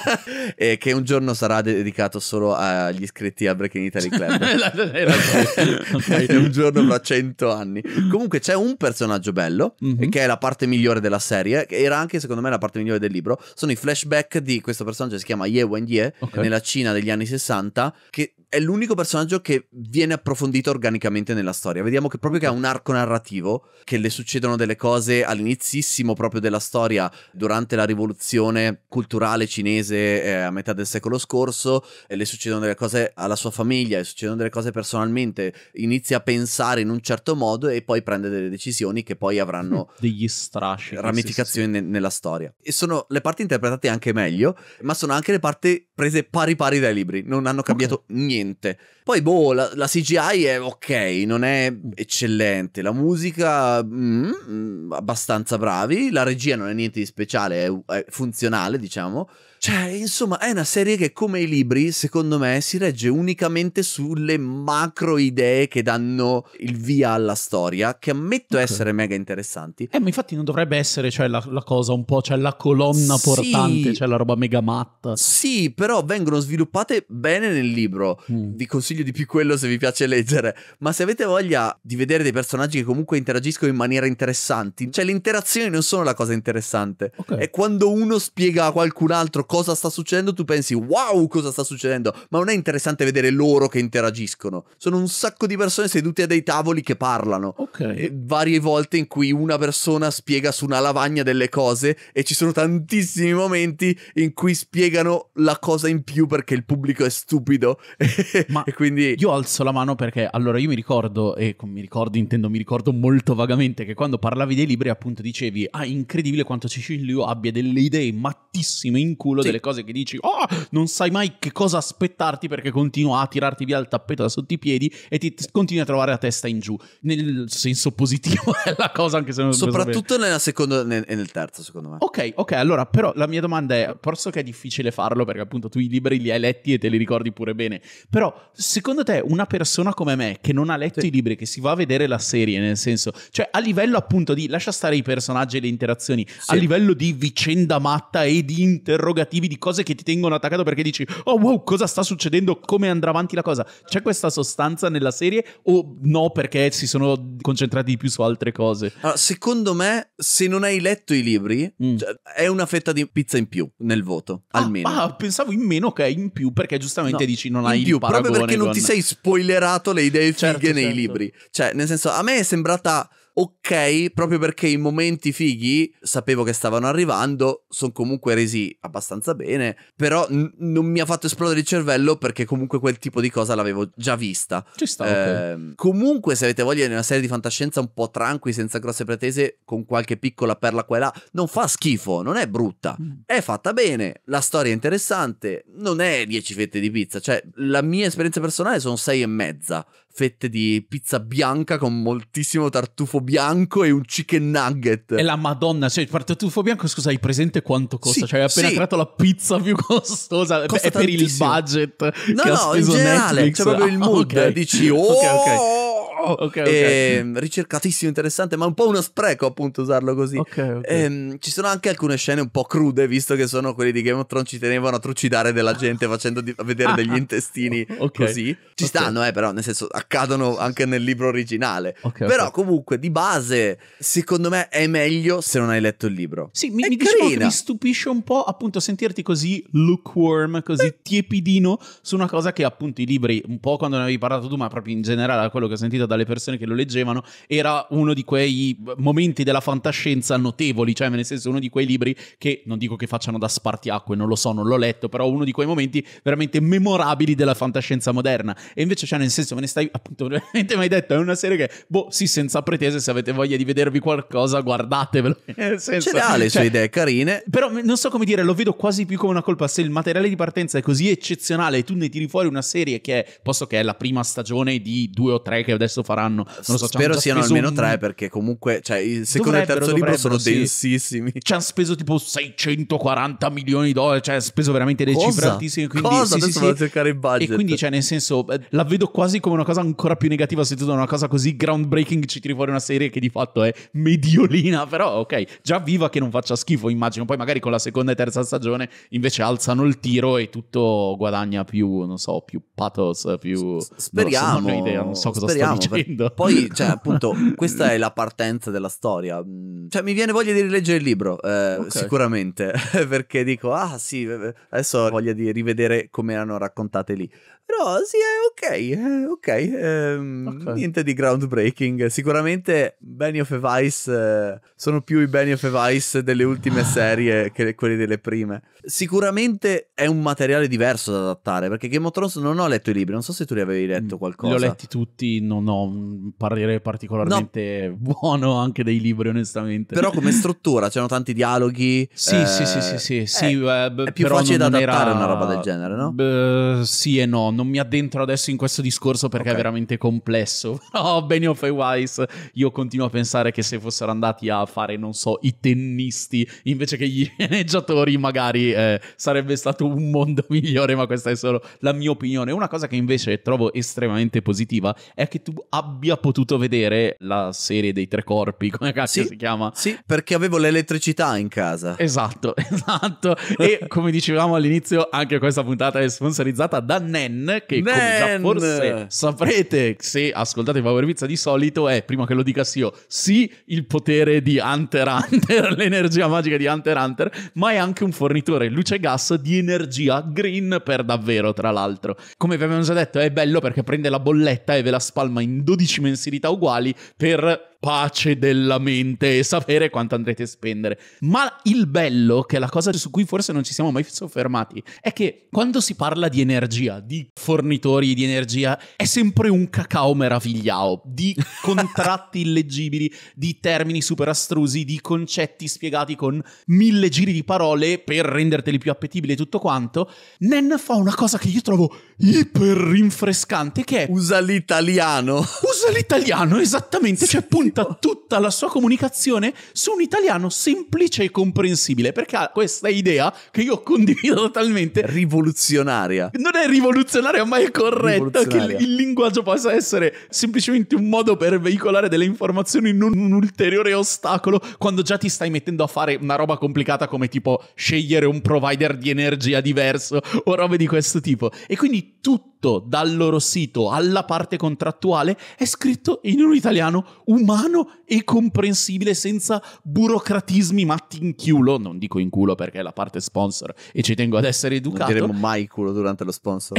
e che un giorno sarà dedicato solo agli iscritti al Breaking Italy Club. okay. un giorno fra cento anni. Comunque c'è un personaggio personaggio bello, mm-hmm. che è la parte migliore della serie, che era anche secondo me la parte migliore del libro, sono i flashback di questo personaggio che si chiama Ye Wen Ye, okay. nella Cina degli anni 60, che è l'unico personaggio che viene approfondito organicamente nella storia. Vediamo che proprio che ha un arco narrativo, che le succedono delle cose all'inizissimo proprio della storia, durante la rivoluzione culturale cinese eh, a metà del secolo scorso, le succedono delle cose alla sua famiglia, le succedono delle cose personalmente, inizia a pensare in un certo modo e poi prende delle decisioni che poi avranno degli strasci, ramificazioni sì, sì. nella storia. E sono le parti interpretate anche meglio, ma sono anche le parti prese pari pari dai libri, non hanno cambiato okay. niente veramente. Poi, boh, la, la CGI è ok, non è eccellente. La musica, mm, abbastanza bravi. La regia non è niente di speciale, è, è funzionale, diciamo. Cioè, insomma, è una serie che come i libri, secondo me, si regge unicamente sulle macro idee che danno il via alla storia, che ammetto okay. essere mega interessanti. Eh, ma infatti non dovrebbe essere, cioè, la, la cosa un po', cioè, la colonna sì, portante, cioè, la roba mega matta. Sì, però vengono sviluppate bene nel libro. Mm. Vi consiglio di più quello se vi piace leggere. Ma se avete voglia di vedere dei personaggi che comunque interagiscono in maniera interessante, cioè, le interazioni non sono la cosa interessante. Okay. È quando uno spiega a qualcun altro cosa sta succedendo, tu pensi wow cosa sta succedendo, ma non è interessante vedere loro che interagiscono. Sono un sacco di persone sedute a dei tavoli che parlano. Ok. varie volte in cui una persona spiega su una lavagna delle cose e ci sono tantissimi momenti in cui spiegano la cosa in più perché il pubblico è stupido. ma e quindi... Io alzo la mano perché allora io mi ricordo, e mi ricordo intendo mi ricordo molto vagamente, che quando parlavi dei libri appunto dicevi, ah incredibile quanto Cecilio abbia delle idee mattissime in culo sì. delle cose che dici, oh, non sai mai che cosa aspettarti perché continua a tirarti via il tappeto da sotto i piedi e ti continui a trovare la testa in giù. Nel senso positivo della cosa, anche se non Soprattutto nella seconda e nel, nel terzo, secondo me. Ok, ok, allora, però la mia domanda è, forse che è difficile farlo perché appunto tu i libri li hai letti e te li ricordi pure bene, però secondo te una persona come me che non ha letto sì. i libri, che si va a vedere la serie, nel senso, cioè a livello appunto di, lascia stare i personaggi e le interazioni, sì. a livello di vicenda matta e di interrogativi, cattivi, di cose che ti tengono attaccato perché dici, oh wow, cosa sta succedendo, come andrà avanti la cosa. C'è questa sostanza nella serie o no perché si sono concentrati di più su altre cose? Allora, ah, secondo me, se non hai letto i libri, mm. cioè, è una fetta di pizza in più nel voto, ah, almeno. Ah, pensavo in meno che okay, in più perché giustamente no, dici non hai più, il paragone. Proprio perché con... non ti sei spoilerato le idee certo, fighe certo. nei certo. libri. Cioè, nel senso, a me è sembrata ok, proprio perché i momenti fighi sapevo che stavano arrivando, sono comunque resi abbastanza bene, però n- non mi ha fatto esplodere il cervello perché comunque quel tipo di cosa l'avevo già vista. Ci sta, eh, okay. Ehm, comunque se avete voglia di una serie di fantascienza un po' tranqui, senza grosse pretese, con qualche piccola perla qua e là, non fa schifo, non è brutta, mm. è fatta bene, la storia è interessante, non è 10 fette di pizza, cioè la mia esperienza personale sono 6 e mezza fette di pizza bianca con moltissimo tartufo bianco e un chicken nugget. E la madonna, cioè per tartufo bianco, scusa, hai presente quanto costa? Sì, cioè hai appena sì. creato la pizza più costosa, costa è per il budget No, no, in generale, Netflix. cioè proprio il mood, okay. dici "Oh!" Okay, okay. Oh! wow! Okay, okay. Ehm, ricercatissimo, interessante, ma un po' uno spreco appunto usarlo così. Okay, e, ehm, ci sono anche alcune scene un po' crude, visto che sono quelli di Game of Thrones, ci tenevano a trucidare della gente facendo di- vedere ah, degli intestini così. Ci stanno, eh, però, nel senso, accadono anche nel libro originale. però comunque, di base, secondo me è meglio se non hai letto il libro. Sì, mi, mi, mi stupisce un po' appunto sentirti così lukewarm, così eh. tiepidino su una cosa che appunto i libri, un po' quando ne avevi parlato tu, ma proprio in generale da quello che ho sentito dalle persone che lo leggevano, era uno di quei momenti della fantascienza notevoli, cioè nel senso uno di quei libri che non dico che facciano da spartiacque, non lo so, non l'ho letto, però uno di quei momenti veramente memorabili della fantascienza moderna. E invece, cioè nel senso, me ne stai appunto veramente mai detto, è una serie che, boh, sì, senza pretese, se avete voglia di vedervi qualcosa, guardatevelo. Nel Ce l'ha le cioè, sue idee carine. Però non so come dire, lo vedo quasi più come una colpa. Se il materiale di partenza è così eccezionale e tu ne tiri fuori una serie che è, posto che è la prima stagione di due o tre che adesso cazzo faranno. Non lo so, Spero siano speso... almeno tre perché comunque, cioè, il secondo e il terzo libro sono sì. densissimi. Ci hanno speso tipo 640 milioni di dollari, cioè, hanno speso veramente dei cifre altissime. Quindi, Cosa? Sì, Adesso sì, sì. cercare il budget. E quindi, cioè, nel senso, eh, la vedo quasi come una cosa ancora più negativa se tu da una cosa così groundbreaking ci tiri fuori una serie che di fatto è mediolina, però ok, già viva che non faccia schifo, immagino. Poi magari con la seconda e terza stagione invece alzano il tiro e tutto guadagna più, non so, più pathos, più... Speriamo. non ho non so cosa speriamo, dicendo? Poi, cioè, appunto, questa è la partenza della storia. Mm, cioè, mi viene voglia di rileggere il libro, eh, okay. sicuramente, perché dico, ah sì, eh, adesso ho voglia di rivedere come erano raccontate lì. Però sì, è ok, è okay. Ehm, ok. Niente di groundbreaking. Sicuramente of e Weiss eh, sono più i Benioff e Vice delle ultime serie che quelli delle prime. Sicuramente è un materiale diverso da adattare, perché Game of Thrones non ho letto i libri, non so se tu li avevi letto mm, qualcosa. Li ho letti tutti, non ho un parere particolarmente no. buono anche dei libri, onestamente. Però come struttura, c'erano tanti dialoghi. Sì, eh, sì, sì, sì, sì. Eh, sì è, eh, è più facile da adattare era... una roba del genere, no? Beh, sì e no non mi addentro adesso in questo discorso perché okay. è veramente complesso. Però Benioff e Wise, io continuo a pensare che se fossero andati a fare, non so, i tennisti invece che gli sceneggiatori, magari eh, sarebbe stato un mondo migliore, ma questa è solo la mia opinione. Una cosa che invece trovo estremamente positiva è che tu abbia potuto vedere la serie dei tre corpi, come cazzo sì, si chiama? Sì, perché avevo l'elettricità in casa. Esatto, esatto. e come dicevamo all'inizio, anche questa puntata è sponsorizzata da Nen Nen, che Nen. come già forse saprete se ascoltate Power Pizza di solito è, prima che lo dica io, sì il potere di Hunter Hunter, l'energia magica di Hunter Hunter, ma è anche un fornitore luce e gas di energia green per davvero, tra l'altro. Come vi abbiamo già detto, è bello perché prende la bolletta e ve la spalma in 12 mensilità uguali per pace della mente e sapere quanto andrete a spendere. Ma il bello, che è la cosa su cui forse non ci siamo mai soffermati, è che quando si parla di energia, di fornitori di energia, è sempre un cacao meravigliao, di contratti illeggibili, di termini super astrusi, di concetti spiegati con mille giri di parole per renderteli più appetibili e tutto quanto. Nen fa una cosa che io trovo iper rinfrescante, che è... Usa l'italiano. Usa l'italiano, esattamente. Sì. Cioè, punto tutta, ecco. tutta la sua comunicazione su un italiano semplice e comprensibile, perché ha questa idea che io condivido totalmente. Rivoluzionaria. Non è rivoluzionaria, ma è corretta che il, il linguaggio possa essere semplicemente un modo per veicolare delle informazioni, non un ulteriore ostacolo quando già ti stai mettendo a fare una roba complicata come tipo scegliere un provider di energia diverso o robe di questo tipo. E quindi tutto dal loro sito alla parte contrattuale è scritto in un italiano umano umano e comprensibile senza burocratismi matti in culo, non dico in culo perché è la parte sponsor e ci tengo ad essere educato. Non diremo mai culo durante lo sponsor.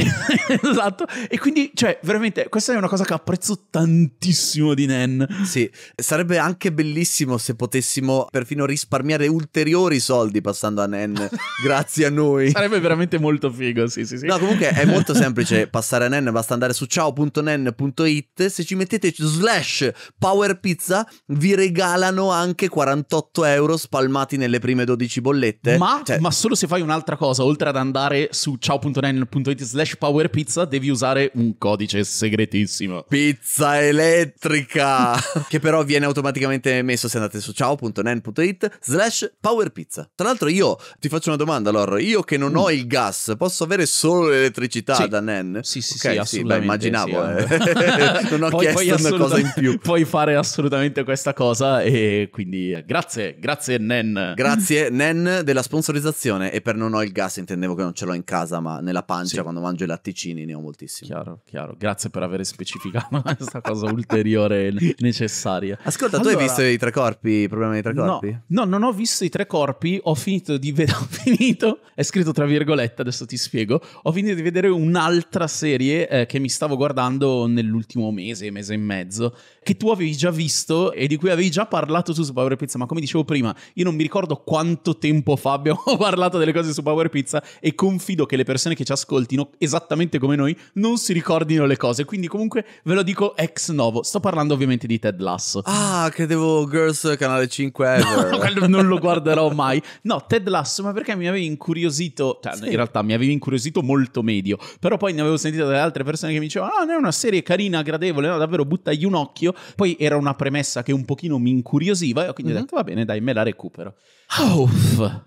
esatto, e quindi cioè veramente questa è una cosa che apprezzo tantissimo di Nen. Sì, sarebbe anche bellissimo se potessimo perfino risparmiare ulteriori soldi passando a Nen grazie a noi. Sarebbe veramente molto figo, sì sì sì. No, comunque è molto semplice passare a Nen, basta andare su ciao.nen.it se ci mettete slash powerp pizza vi regalano anche 48 euro spalmati nelle prime 12 bollette. Ma, cioè... ma solo se fai un'altra cosa, oltre ad andare su ciao.nine.it slash powerpizza, devi usare un codice segretissimo. Pizza elettrica! che però viene automaticamente messo se andate su ciao.nine.it slash powerpizza. Tra l'altro io ti faccio una domanda, Lor. Io che non mm. ho il gas, posso avere solo l'elettricità sì. da Nen? Sì, sì, okay, sì, sì, beh, immaginavo. Sì, eh. eh. non ho poi, chiesto poi una cosa in più. Puoi fare assolutamente assolutamente questa cosa e quindi eh, grazie, grazie Nen. Grazie Nen della sponsorizzazione e per non ho il gas intendevo che non ce l'ho in casa ma nella pancia sì. quando mangio i latticini ne ho moltissimi. Chiaro, chiaro. Grazie per aver specificato questa cosa ulteriore necessaria. Ascolta, allora... tu hai visto i tre corpi, il problema dei tre corpi? No, no, non ho visto i tre corpi, ho finito di vedere, ho finito, è scritto tra virgolette, adesso ti spiego, ho finito di vedere un'altra serie eh, che mi stavo guardando nell'ultimo mese, mese e mezzo che tu avevi già visto e di cui avevi già parlato tu su Power Pizza, ma come dicevo prima, io non mi ricordo quanto tempo fa abbiamo parlato delle cose su Power Pizza e confido che le persone che ci ascoltino, esattamente come noi, non si ricordino le cose. Quindi comunque ve lo dico ex novo. Sto parlando ovviamente di Ted Lasso. Ah, credevo Girls Canale 5 Ever. non lo guarderò mai. No, Ted Lasso, ma perché mi avevi incuriosito, cioè, sì. in realtà mi avevi incuriosito molto medio, però poi ne avevo sentito delle altre persone che mi dicevano, ah, oh, non è una serie carina, gradevole, no, davvero buttagli un occhio poi era una premessa che un pochino mi incuriosiva e ho quindi mm-hmm. detto va bene, dai, me la recupero. Oh,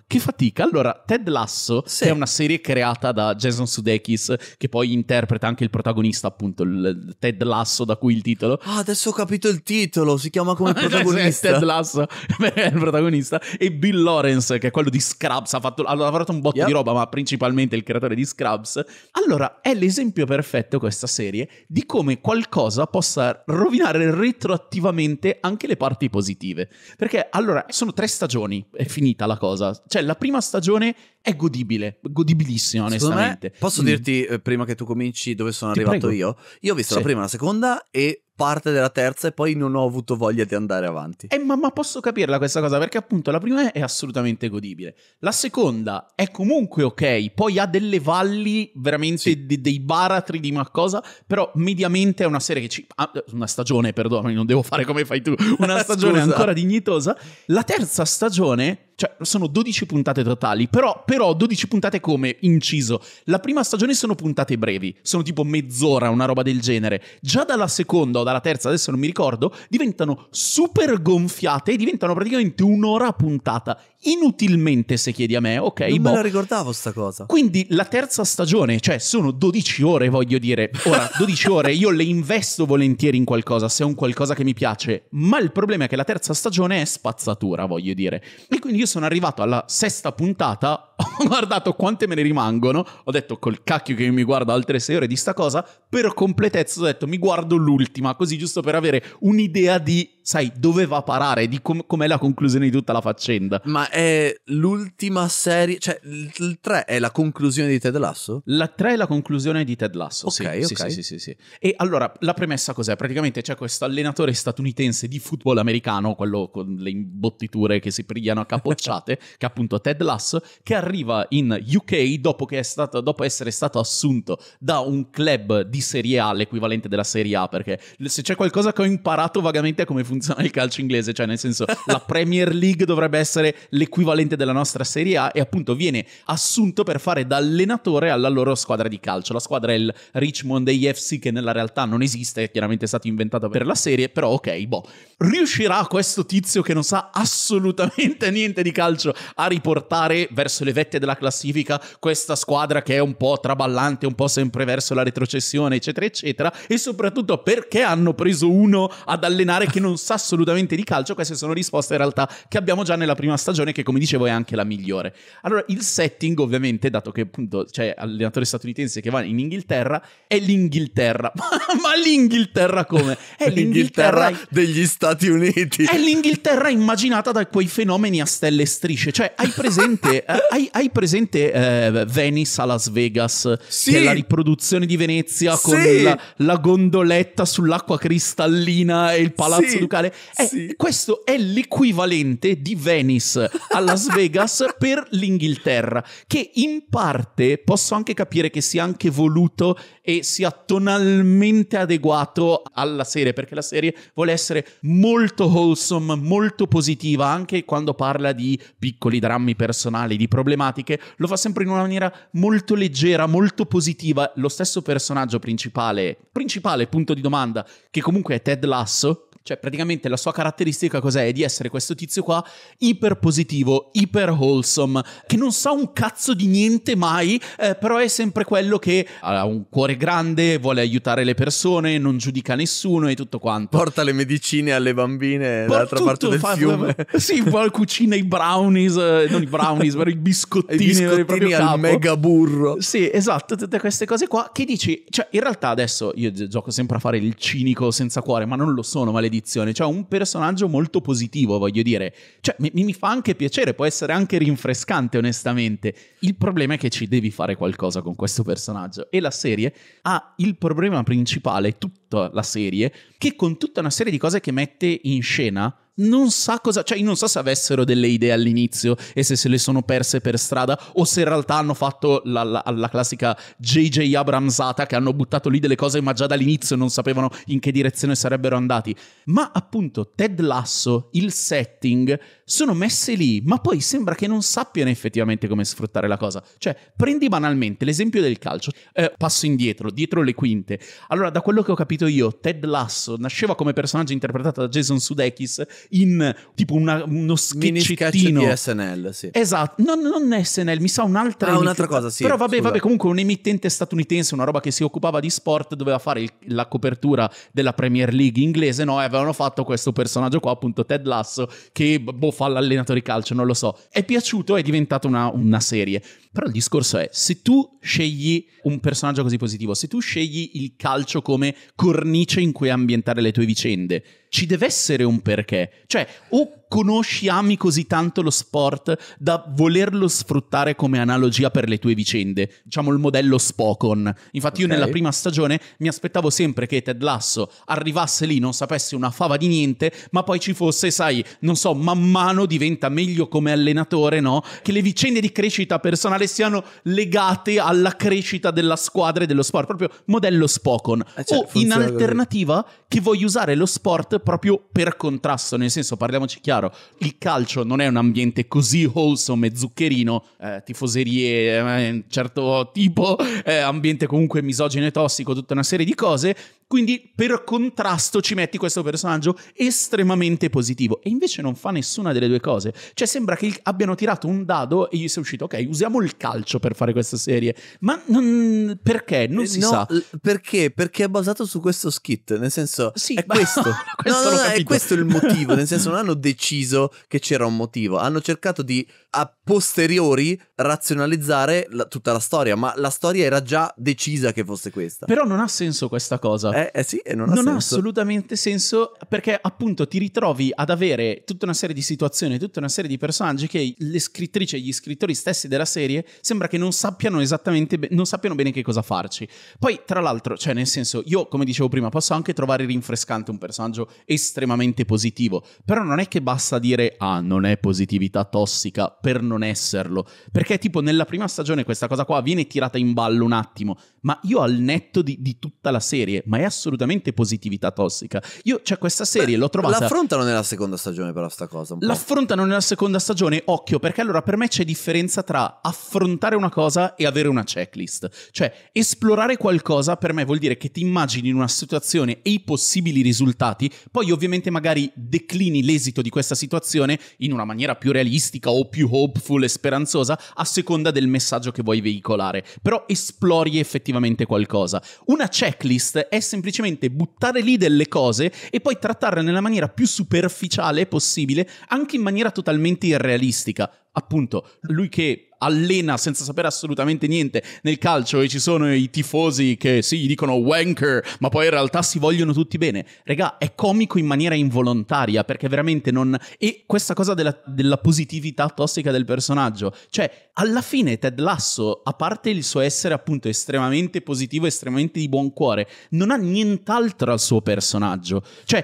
che fatica. Allora, Ted Lasso sì. è una serie creata da Jason Sudeikis che poi interpreta anche il protagonista, appunto, il Ted Lasso da cui il titolo. Ah, adesso ho capito il titolo, si chiama come protagonista. Ted Lasso è il protagonista e Bill Lawrence che è quello di Scrubs, ha, fatto, ha lavorato un botto yep. di roba, ma principalmente il creatore di Scrubs. Allora, è l'esempio perfetto questa serie di come qualcosa possa rovinare il retroattivamente anche le parti positive. Perché allora sono tre stagioni, è finita la cosa. Cioè la prima stagione è godibile, godibilissima onestamente. Me, posso mm. dirti eh, prima che tu cominci dove sono Ti arrivato prego. io? Io ho visto sì. la prima e la seconda e parte della terza e poi non ho avuto voglia di andare avanti. Eh, ma, ma, posso capirla questa cosa perché appunto la prima è assolutamente godibile, la seconda è comunque ok, poi ha delle valli veramente sì. de- dei baratri di una cosa, però mediamente è una serie che ci... Ah, una stagione, perdonami, non devo fare come fai tu, una stagione ancora dignitosa. La terza stagione cioè, sono 12 puntate totali, però, però 12 puntate come inciso. La prima stagione sono puntate brevi, sono tipo mezz'ora, una roba del genere. Già dalla seconda o dalla terza, adesso non mi ricordo, diventano super gonfiate e diventano praticamente un'ora puntata. Inutilmente, se chiedi a me, ok? Non boh. me la ricordavo sta cosa. Quindi la terza stagione, cioè sono 12 ore, voglio dire. Ora, 12 ore io le investo volentieri in qualcosa, se è un qualcosa che mi piace, ma il problema è che la terza stagione è spazzatura, voglio dire. E quindi io sono arrivato alla sesta puntata, ho guardato quante me ne rimangono, ho detto col cacchio che io mi guardo altre sei ore di sta cosa, per completezza ho detto mi guardo l'ultima, così giusto per avere un'idea di sai dove va a parare, di com- com'è la conclusione di tutta la faccenda. Ma è l'ultima serie, cioè il 3 è la conclusione di Ted Lasso? La 3 è la conclusione di Ted Lasso, okay, sì, okay. Sì, sì, sì, sì, E allora, la premessa cos'è? Praticamente c'è questo allenatore statunitense di football americano, quello con le imbottiture che si prigliano a capocciate, che è appunto Ted Lasso, che arriva in UK dopo, stato, dopo essere stato assunto da un club di Serie A, l'equivalente della Serie A, perché se c'è qualcosa che ho imparato vagamente è come funziona funziona il calcio inglese, cioè nel senso la Premier League dovrebbe essere l'equivalente della nostra Serie A e appunto viene assunto per fare da allenatore alla loro squadra di calcio. La squadra è il Richmond AFC che nella realtà non esiste, è chiaramente stato inventato per la serie, però ok, boh. Riuscirà questo tizio che non sa assolutamente niente di calcio a riportare verso le vette della classifica questa squadra che è un po' traballante, un po' sempre verso la retrocessione, eccetera, eccetera, e soprattutto perché hanno preso uno ad allenare che non sa assolutamente di calcio, queste sono risposte in realtà che abbiamo già nella prima stagione che come dicevo è anche la migliore. Allora il setting ovviamente, dato che appunto c'è allenatore statunitense che va in Inghilterra, è l'Inghilterra. Ma l'Inghilterra come? È l'Inghilterra, l'Inghilterra degli Stati Uniti. È l'Inghilterra immaginata da quei fenomeni a stelle e strisce, cioè hai presente, eh, hai, hai presente eh, Venice a Las Vegas, sì. che è la riproduzione di Venezia sì. con la, la gondoletta sull'acqua cristallina e il palazzo sì. ducale? locale. È, sì. Questo è l'equivalente di Venice a Las Vegas per l'Inghilterra, che in parte posso anche capire che sia anche voluto e sia tonalmente adeguato alla serie, perché la serie vuole essere molto wholesome, molto positiva, anche quando parla di piccoli drammi personali, di problematiche, lo fa sempre in una maniera molto leggera, molto positiva. Lo stesso personaggio principale, principale punto di domanda, che comunque è Ted Lasso, cioè, praticamente la sua caratteristica cos'è? È di essere questo tizio qua iper positivo, iper wholesome, che non sa un cazzo di niente mai, eh, però è sempre quello che ha un cuore grande, vuole aiutare le persone, non giudica nessuno e tutto quanto. Porta le medicine alle bambine dall'altra parte del fa- fiume. sì, poi cucina i brownies, eh, non i brownies, ma i biscottini. I biscottini al capo. mega burro. Sì, esatto, tutte queste cose qua che dici, cioè in realtà adesso io gioco sempre a fare il cinico senza cuore, ma non lo sono, maledetto maledizione, cioè un personaggio molto positivo, voglio dire. Cioè, mi, mi fa anche piacere, può essere anche rinfrescante, onestamente. Il problema è che ci devi fare qualcosa con questo personaggio. E la serie ha il problema principale, tutta la serie, che con tutta una serie di cose che mette in scena non sa cosa, cioè non so se avessero delle idee all'inizio e se se le sono perse per strada o se in realtà hanno fatto la, la, la classica JJ Abramsata che hanno buttato lì delle cose ma già dall'inizio non sapevano in che direzione sarebbero andati. Ma appunto Ted Lasso, il setting, sono messe lì, ma poi sembra che non sappiano effettivamente come sfruttare la cosa. Cioè, prendi banalmente l'esempio del calcio, eh, passo indietro, dietro le quinte. Allora, da quello che ho capito io, Ted Lasso nasceva come personaggio interpretato da Jason Sudeikis in tipo una, uno sketchettino. di SNL, sì. Esatto, non, non SNL, mi sa un'altra... Ah, un'altra cosa, sì. Però vabbè, vabbè, comunque un emittente statunitense, una roba che si occupava di sport, doveva fare il, la copertura della Premier League inglese, no? E avevano fatto questo personaggio qua, appunto Ted Lasso, che boh, fa l'allenatore di calcio, non lo so. È piaciuto, è diventata una, una serie. Però il discorso è, se tu scegli un personaggio così positivo, se tu scegli il calcio come cornice in cui ambientare le tue vicende, ci deve essere un perché. Cioè, o conosci, ami così tanto lo sport da volerlo sfruttare come analogia per le tue vicende, diciamo il modello Spokon. Infatti okay. io nella prima stagione mi aspettavo sempre che Ted Lasso arrivasse lì, non sapesse una fava di niente, ma poi ci fosse, sai, non so, man mano diventa meglio come allenatore, no? Che le vicende di crescita personale siano legate alla crescita della squadra e dello sport, proprio modello Spokon. Eh, cioè, o in alternativa che vuoi usare lo sport proprio per contrasto, nel senso parliamoci chiaro, il calcio non è un ambiente così wholesome e zuccherino, eh, tifoserie, eh, certo tipo, eh, ambiente comunque misogino e tossico, tutta una serie di cose, quindi per contrasto ci metti questo personaggio estremamente positivo e invece non fa nessuna delle due cose, cioè sembra che abbiano tirato un dado e gli sia uscito, ok, usiamo il calcio per fare questa serie, ma non, perché? Non eh, si no, sa. Perché? Perché è basato su questo skit, nel senso... Sì, è questo. questo no, no, no, è questo il motivo, nel senso non hanno deciso che c'era un motivo, hanno cercato di a posteriori razionalizzare la, tutta la storia, ma la storia era già decisa che fosse questa. Però non ha senso questa cosa. Eh, eh sì, non, ha, non ha, assolutamente senso perché appunto ti ritrovi ad avere tutta una serie di situazioni, tutta una serie di personaggi che le scrittrici e gli scrittori stessi della serie sembra che non sappiano esattamente, be- non sappiano bene che cosa farci. Poi tra l'altro, cioè nel senso, io come dicevo prima posso anche trovare rinfrescante un personaggio estremamente positivo, però non è che basta dire ah non è positività tossica per non esserlo, perché perché tipo nella prima stagione questa cosa qua viene tirata in ballo un attimo, ma io al netto di, di, tutta la serie, ma è assolutamente positività tossica. Io, cioè, questa serie Beh, l'ho trovata. L'affrontano nella seconda stagione, però, sta cosa. L'affrontano nella seconda stagione, occhio, perché allora per me c'è differenza tra affrontare una cosa e avere una checklist. Cioè, esplorare qualcosa per me vuol dire che ti immagini una situazione e i possibili risultati, poi ovviamente magari declini l'esito di questa situazione in una maniera più realistica o più hopeful e speranzosa a seconda del messaggio che vuoi veicolare. Però esplori effettivamente effettivamente qualcosa. Una checklist è semplicemente buttare lì delle cose e poi trattarle nella maniera più superficiale possibile, anche in maniera totalmente irrealistica. Appunto, lui che allena senza sapere assolutamente niente nel calcio e ci sono i tifosi che sì, dicono wanker, ma poi in realtà si vogliono tutti bene. Regà, è comico in maniera involontaria perché veramente non... E questa cosa della, della positività tossica del personaggio, cioè alla fine Ted Lasso, a parte il suo essere appunto estremamente positivo, estremamente di buon cuore, non ha nient'altro al suo personaggio. Cioè,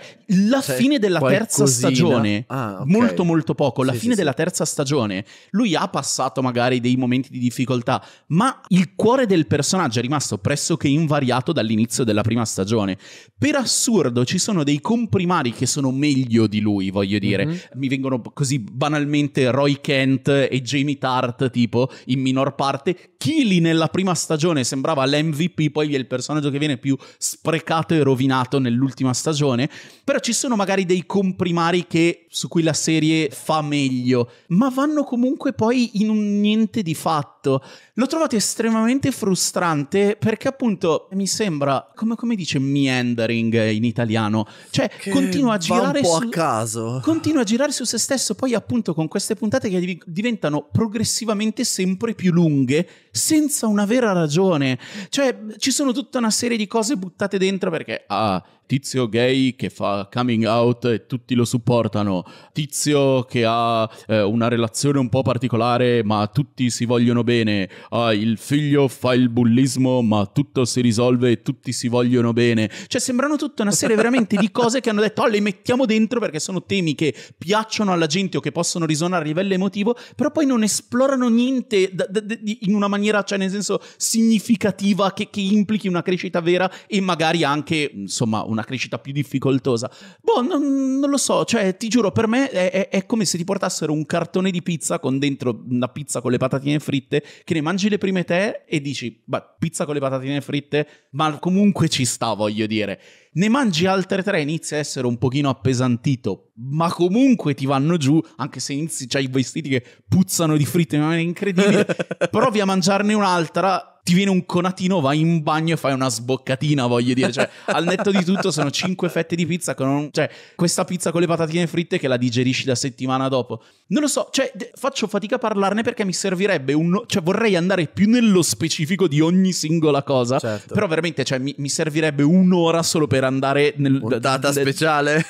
la C'è fine della terza stagione, ah, okay. molto molto poco, la sì, fine sì, della sì. terza stagione, lui ha passato magari magari dei momenti di difficoltà, ma il cuore del personaggio è rimasto pressoché invariato dall'inizio della prima stagione. Per assurdo ci sono dei comprimari che sono meglio di lui, voglio dire. Mm-hmm. Mi vengono così banalmente Roy Kent e Jamie Tart, tipo, in minor parte. Kili nella prima stagione sembrava l'MVP, poi è il personaggio che viene più sprecato e rovinato nell'ultima stagione. Però ci sono magari dei comprimari che, su cui la serie fa meglio, ma vanno comunque poi in un niente di fatto. L'ho trovato estremamente frustrante perché appunto mi sembra, come, come dice meandering in italiano, cioè che continua a girare... Un po' su, a caso. Continua a girare su se stesso, poi appunto con queste puntate che div- diventano progressivamente sempre più lunghe senza una vera ragione. Cioè ci sono tutta una serie di cose buttate dentro perché... Ah, tizio gay che fa coming out e tutti lo supportano, tizio che ha eh, una relazione un po' particolare ma tutti si vogliono bene, ah, il figlio fa il bullismo ma tutto si risolve e tutti si vogliono bene. Cioè sembrano tutta una serie veramente di cose che hanno detto oh le mettiamo dentro perché sono temi che piacciono alla gente o che possono risuonare a livello emotivo, però poi non esplorano niente d- d- d- in una maniera, cioè nel senso significativa che, che implichi una crescita vera e magari anche insomma una una crescita più difficoltosa. Boh, non, non lo so, cioè ti giuro, per me è, è, è, come se ti portassero un cartone di pizza con dentro una pizza con le patatine fritte, che ne mangi le prime te e dici, bah, pizza con le patatine fritte, ma comunque ci sta, voglio dire. Ne mangi altre tre, inizia a essere un pochino appesantito, ma comunque ti vanno giù, anche se inizi, c'hai i vestiti che puzzano di fritte, ma è incredibile, provi a mangiarne un'altra ti viene un conatino, vai in bagno e fai una sboccatina, voglio dire. Cioè, al netto di tutto sono cinque fette di pizza con un... Cioè, questa pizza con le patatine fritte che la digerisci la settimana dopo. Non lo so, cioè, faccio fatica a parlarne perché mi servirebbe un... Cioè, vorrei andare più nello specifico di ogni singola cosa. Certo. Però veramente, cioè, mi, mi, servirebbe un'ora solo per andare nel... Puntata nel, speciale.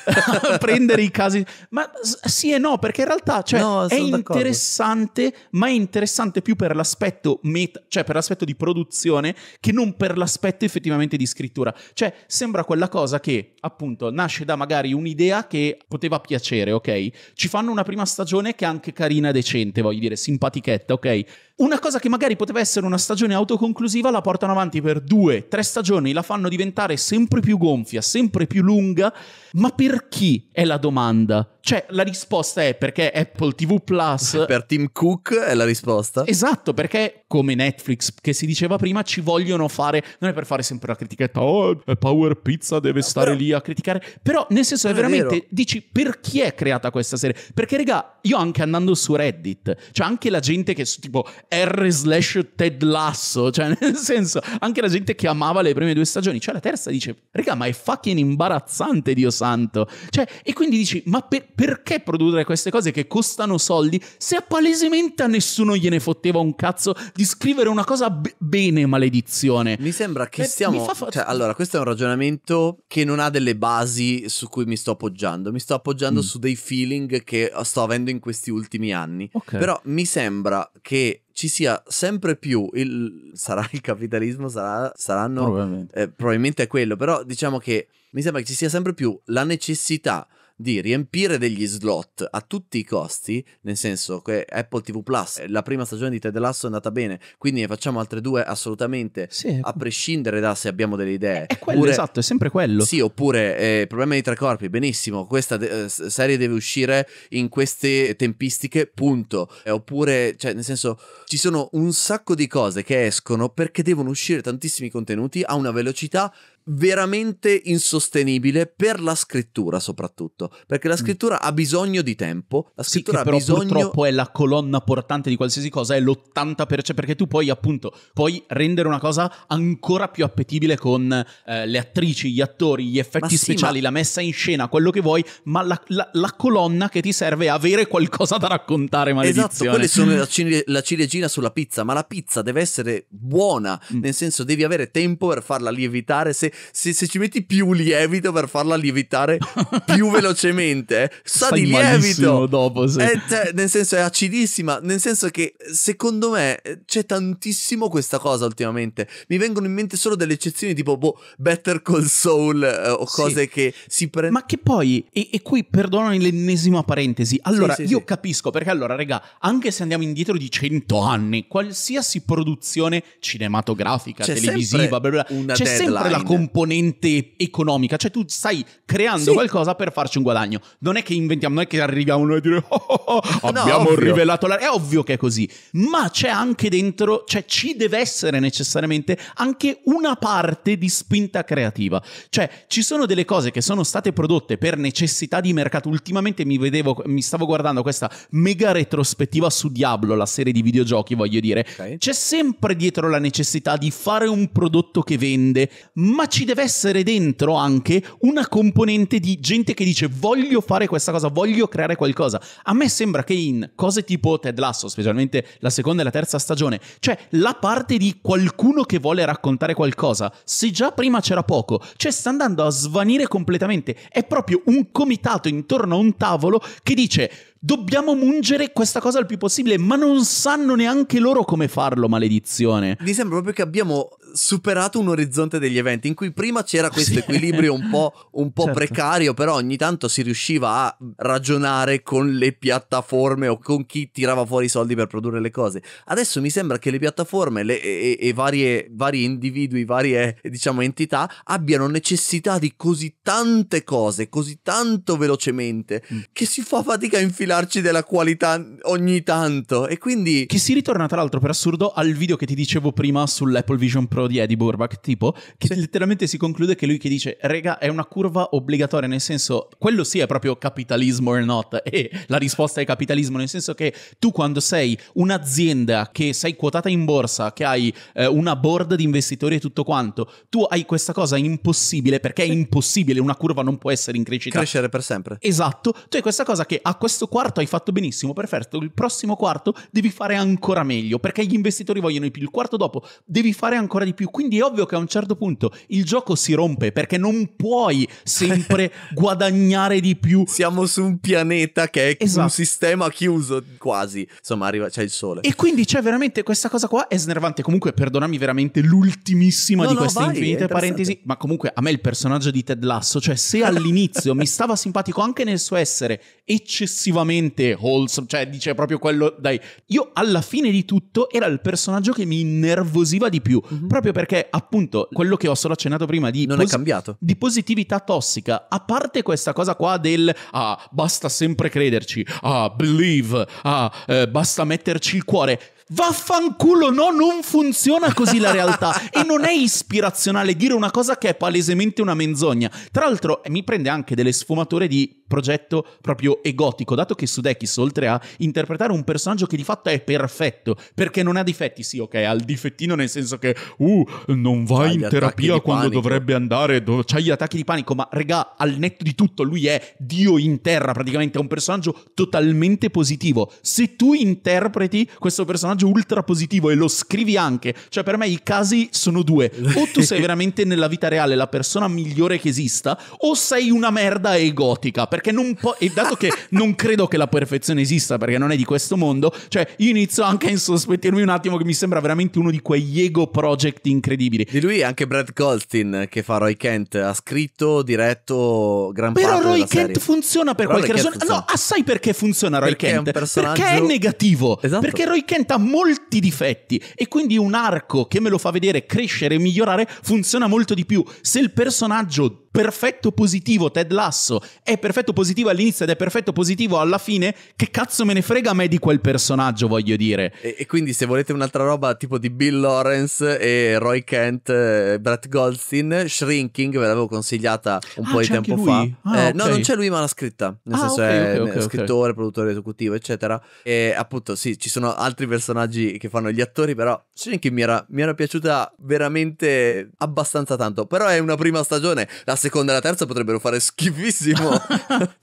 a prendere i casi... Ma sì e no, perché in realtà, cioè, no, è interessante, d'accordo. ma è interessante più per l'aspetto meta... Cioè, per l'aspetto di produzione che non per l'aspetto effettivamente di scrittura. Cioè, sembra quella cosa che, appunto, nasce da magari un'idea che poteva piacere, ok? Ci fanno una prima stagione che è anche carina, decente, voglio dire, simpatichetta, ok? Una cosa che magari poteva essere una stagione autoconclusiva la portano avanti per due, tre stagioni, la fanno diventare sempre più gonfia, sempre più lunga, ma per chi è la domanda? Cioè la risposta è perché Apple TV Plus... per Tim Cook è la risposta. Esatto, perché come Netflix che si diceva prima ci vogliono fare, non è per fare sempre la critichetta, oh, Power Pizza deve no, stare però... lì a criticare, però nel senso non è veramente, è dici per chi è creata questa serie? Perché raga, io anche andando su Reddit, cioè anche la gente che tipo R slash Ted Lasso, cioè nel senso, anche la gente che amava le prime due stagioni, cioè la terza dice, raga, ma è fucking imbarazzante, Dio santo. Cioè, e quindi dici, ma per, perché produrre queste cose che costano soldi se palesemente a nessuno gliene fotteva un cazzo di scrivere una cosa b- bene, maledizione? Mi sembra che eh, stiamo... Fa... Cioè, allora, questo è un ragionamento che non ha delle basi su cui mi sto appoggiando. Mi sto appoggiando mm. su dei feeling che sto avendo in questi ultimi anni. Okay. Però mi sembra che ci sia sempre più il sarà il capitalismo, sarà, saranno probabilmente. Eh, probabilmente è quello, però diciamo che mi sembra che ci sia sempre più la necessità di riempire degli slot a tutti i costi, nel senso che Apple TV Plus, eh, la prima stagione di Ted Lasso è andata bene, quindi ne facciamo altre due assolutamente, sì. a ecco. prescindere da se abbiamo delle idee. È quello, Pure, esatto, è sempre quello. Sì, oppure eh, problema dei tre corpi, benissimo, questa de- eh, serie deve uscire in queste tempistiche, punto. Eh, oppure, cioè, nel senso, ci sono un sacco di cose che escono perché devono uscire tantissimi contenuti a una velocità veramente insostenibile per la scrittura soprattutto perché la mm. scrittura mm. ha bisogno di tempo la scrittura sì, però bisogno... purtroppo è la colonna portante di qualsiasi cosa è l'80% perché tu poi appunto puoi rendere una cosa ancora più appetibile con eh, le attrici gli attori gli effetti sì, speciali ma... la messa in scena quello che vuoi ma la, la, la, colonna che ti serve è avere qualcosa da raccontare esatto, maledizione esatto quelle sono la, cine- la ciliegina sulla pizza ma la pizza deve essere buona mm. nel senso devi avere tempo per farla lievitare se se, se, ci metti più lievito per farla lievitare più velocemente, eh, sa di lievito. dopo, sì. È, eh, cioè, nel senso è acidissima, nel senso che secondo me c'è tantissimo questa cosa ultimamente. Mi vengono in mente solo delle eccezioni tipo boh, Better Call Soul eh, o cose sì. che si prendono. Ma che poi, e, e qui perdonami l'ennesima parentesi, allora sì, sì, io capisco perché allora, raga, anche se andiamo indietro di 100 anni, qualsiasi produzione cinematografica, c'è televisiva, bla bla bla, c'è deadline. sempre la comunità componente economica, cioè tu stai creando sì. qualcosa per farci un guadagno. Non è che inventiamo, non è che arriviamo noi a dire oh, oh, oh, abbiamo ovvio. rivelato la... È ovvio che è così, ma c'è anche dentro, cioè ci deve essere necessariamente anche una parte di spinta creativa. Cioè ci sono delle cose che sono state prodotte per necessità di mercato. Ultimamente mi vedevo, mi stavo guardando questa mega retrospettiva su Diablo, la serie di videogiochi, voglio dire. Okay. C'è sempre dietro la necessità di fare un prodotto che vende, ma ci deve essere dentro anche una componente di gente che dice voglio fare questa cosa, voglio creare qualcosa. A me sembra che in cose tipo Ted Lasso, specialmente la seconda e la terza stagione, cioè la parte di qualcuno che vuole raccontare qualcosa, se già prima c'era poco, cioè sta andando a svanire completamente, è proprio un comitato intorno a un tavolo che dice dobbiamo mungere questa cosa il più possibile, ma non sanno neanche loro come farlo, maledizione. Mi sembra proprio che abbiamo superato un orizzonte degli eventi in cui prima c'era questo equilibrio un po', un po certo. precario, però ogni tanto si riusciva a ragionare con le piattaforme o con chi tirava fuori i soldi per produrre le cose. Adesso mi sembra che le piattaforme le, e, e varie, vari individui, varie diciamo, entità abbiano necessità di così tante cose, così tanto velocemente, mm. che si fa fatica a infilarci della qualità ogni tanto. E quindi... Che si ritorna tra l'altro per assurdo al video che ti dicevo prima sull'Apple Vision Pro lavoro di Eddie Burbach, tipo, che sì. letteralmente si conclude che lui che dice, rega, è una curva obbligatoria, nel senso, quello sì è proprio capitalismo or not, e la risposta è capitalismo, nel senso che tu quando sei un'azienda che sei quotata in borsa, che hai eh, una board di investitori e tutto quanto, tu hai questa cosa impossibile, perché è impossibile, una curva non può essere in crescita. Crescere per sempre. Esatto, tu hai questa cosa che a questo quarto hai fatto benissimo, perfetto, il prossimo quarto devi fare ancora meglio, perché gli investitori vogliono di più, il quarto dopo devi fare ancora di più più. Quindi è ovvio che a un certo punto il gioco si rompe perché non puoi sempre guadagnare di più. Siamo su un pianeta che è esatto. un sistema chiuso quasi. Insomma, arriva, c'è il sole. E quindi c'è veramente questa cosa qua è snervante. Comunque, perdonami veramente l'ultimissima no, di no, queste vai, infinite parentesi. Ma comunque a me il personaggio di Ted Lasso, cioè se all'inizio mi stava simpatico anche nel suo essere eccessivamente wholesome, cioè dice proprio quello, dai, io alla fine di tutto era il personaggio che mi innervosiva di più. Mm-hmm proprio perché appunto quello che ho solo accennato prima di... Non pos- è cambiato. Di positività tossica, a parte questa cosa qua del... Ah, basta sempre crederci, ah, believe, ah, eh, basta metterci il cuore Vaffanculo, no, non funziona così la realtà. e non è ispirazionale dire una cosa che è palesemente una menzogna. Tra l'altro, mi prende anche delle sfumature di progetto proprio egotico, dato che Sudekis, oltre a interpretare un personaggio che di fatto è perfetto, perché non ha difetti, sì, ok, ha il difettino nel senso che, uh, non va in terapia quando dovrebbe andare, do- c'ha gli attacchi di panico, ma regà, al netto di tutto, lui è Dio in terra, praticamente è un personaggio totalmente positivo. Se tu interpreti questo personaggio personaggio ultra positivo e lo scrivi anche. Cioè, per me i casi sono due. O tu sei veramente nella vita reale la persona migliore che esista, o sei una merda egotica. Perché non po- E dato che non credo che la perfezione esista, perché non è di questo mondo, cioè, io inizio anche a insospettirmi un attimo che mi sembra veramente uno di quegli ego project incredibili. Di lui anche Brad Colstin, che fa Roy Kent, ha scritto, diretto gran Però parte Roy della Kent serie. funziona per Però qualche Roy ragione. No, assai ah, perché funziona Roy perché Kent. È un personaggio... Perché è negativo. Esatto. Perché Roy Kent ha molti difetti e quindi un arco che me lo fa vedere crescere e migliorare funziona molto di più. Se il personaggio perfetto positivo Ted Lasso, è perfetto positivo all'inizio ed è perfetto positivo alla fine, che cazzo me ne frega a me di quel personaggio, voglio dire. E, e quindi se volete un'altra roba tipo di Bill Lawrence e Roy Kent, eh, Brett Goldstein, Shrinking, ve l'avevo consigliata un ah, po' di tempo fa. Ah, eh, No, non c'è lui ma l'ha scritta, nel ah, senso okay, è okay, scrittore, produttore esecutivo, eccetera. E appunto sì, ci sono altri personaggi che fanno gli attori, però sì, che mi era, mi era piaciuta veramente abbastanza tanto, però è una prima stagione, la seconda e la terza potrebbero fare schifissimo.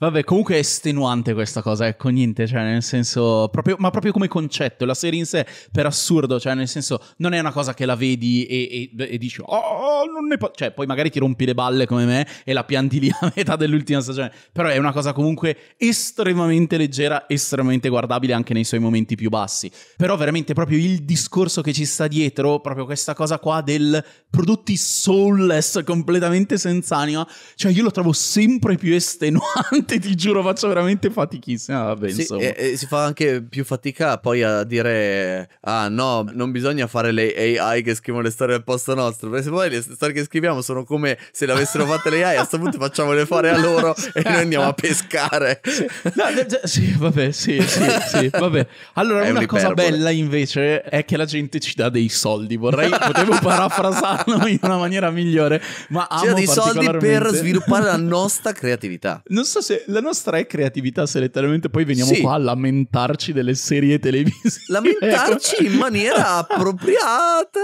Vabbè, comunque è estenuante questa cosa, ecco, niente, cioè nel senso, proprio, ma proprio come concetto, la serie in sé per assurdo, cioè nel senso, non è una cosa che la vedi e, e, e dici, oh, oh, oh non ne posso, cioè poi magari ti rompi le balle come me e la pianti lì a metà dell'ultima stagione, però è una cosa comunque estremamente leggera, estremamente guardabile anche nei suoi momenti più bassi, però veramente proprio il discorso che ci ci sta dietro proprio questa cosa qua del prodotti soulless, completamente senza anima. Cioè, io lo trovo sempre più estenuante, ti giuro, faccio veramente fatichissima. Ah, vabbè, sì, e, e eh, eh, si fa anche più fatica poi a dire, ah no, non bisogna fare le AI che scrivono le storie al posto nostro, perché se poi le storie che scriviamo sono come se le avessero fatte le AI, a questo punto facciamole fare a loro e noi andiamo a pescare. No, sì, vabbè, sì, sì, sì, vabbè. Allora, È una cosa bella invece è che la gente ci ci dei soldi. Vorrei, potevo parafrasarlo in una maniera migliore, ma amo C'era dei soldi per sviluppare la nostra creatività. Non so se la nostra è creatività, se letteralmente poi veniamo sì. qua a lamentarci delle serie televisive. Lamentarci in ecco. maniera appropriata.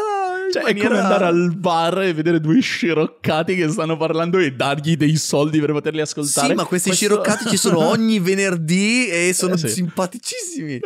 In cioè, maniera... è come andare al bar e vedere due sciroccati che stanno parlando e dargli dei soldi per poterli ascoltare. Sì, ma questi Questo... sciroccati ci sono ogni venerdì e sono eh, sì. simpaticissimi.